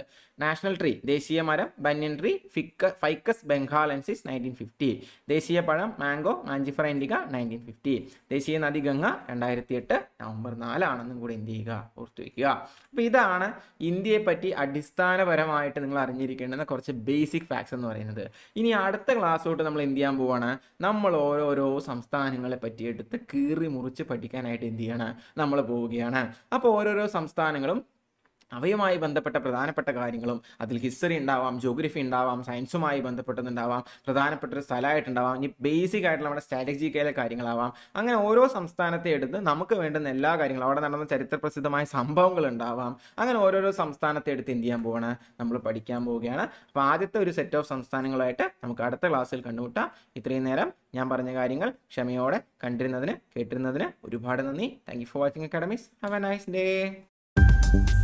S1: നാഷണൽ ട്രീ ദേശീയ മരം ബന്യൻ ട്രീ ഫിക്ക ഫൈക്കസ് ബംഗാലൻസിസ് നയൻറ്റീൻ ഫിഫ്റ്റി ദേശീയ പഴം mango mangifera indica nineteen fifty ദേശീയ നദി ഗംഗ രണ്ടായിരത്തി എട്ട് നവംബർ നാലാണെന്നും കൂടി എന്ത് ചെയ്യുക ഓർത്തു വയ്ക്കുക അപ്പോൾ ഇതാണ് ഇന്ത്യയെ പറ്റി അടിസ്ഥാനപരമായി അടിസ്ഥാനപരമായിട്ട് നിങ്ങൾ അറിഞ്ഞിരിക്കേണ്ടുന്ന കുറച്ച് ബേസിക് ഫാക്ട്സ് എന്ന് പറയുന്നത് ഇനി അടുത്ത ക്ലാസ്സോട്ട് നമ്മൾ എന്ത് ചെയ്യാൻ പോവാണ് നമ്മൾ ഓരോരോ സംസ്ഥാനങ്ങളെ പറ്റി എടുത്ത് കീറി മുറിച്ച് പഠിക്കാനായിട്ട് എന്ത് ചെയ്യണം നമ്മൾ പോവുകയാണ് അപ്പോൾ ഓരോരോ സംസ്ഥാനങ്ങളും അവയുമായി ബന്ധപ്പെട്ട പ്രധാനപ്പെട്ട കാര്യങ്ങളും അതിൽ ഹിസ്റ്ററി ഉണ്ടാവാം ജോഗ്രഫി ഉണ്ടാവാം സയൻസുമായി ബന്ധപ്പെട്ടതുണ്ടാവാം പ്രധാനപ്പെട്ട ഒരു സ്ഥലമായിട്ടുണ്ടാവാം ഇനി ബേസിക് ആയിട്ടുള്ള നമ്മുടെ സ്ട്രാറ്റജിക്കയിലെ കാര്യങ്ങളാവാം അങ്ങനെ ഓരോ സംസ്ഥാനത്തെ എടുത്ത് നമുക്ക് വേണ്ടുന്ന എല്ലാ കാര്യങ്ങളും അവിടെ നടന്ന ചരിത്രപ്രസിദ്ധമായ സംഭവങ്ങൾ ഉണ്ടാവാം അങ്ങനെ ഓരോരോ സംസ്ഥാനത്തെ എടുത്ത് എന്ത് ചെയ്യാൻ പോവാണ് നമ്മൾ പഠിക്കാൻ പോവുകയാണ് അപ്പോൾ ആദ്യത്തെ ഒരു സെറ്റ് ഓഫ് സംസ്ഥാനങ്ങളായിട്ട് നമുക്ക് അടുത്ത ക്ലാസ്സിൽ കണ്ടുമുട്ടാം ഇത്രയും നേരം ഞാൻ പറഞ്ഞ കാര്യങ്ങൾ ക്ഷമയോടെ കണ്ടിരുന്നതിന് കേട്ടിരുന്നതിന് ഒരുപാട് നന്ദി thank you for watching academics have a nice day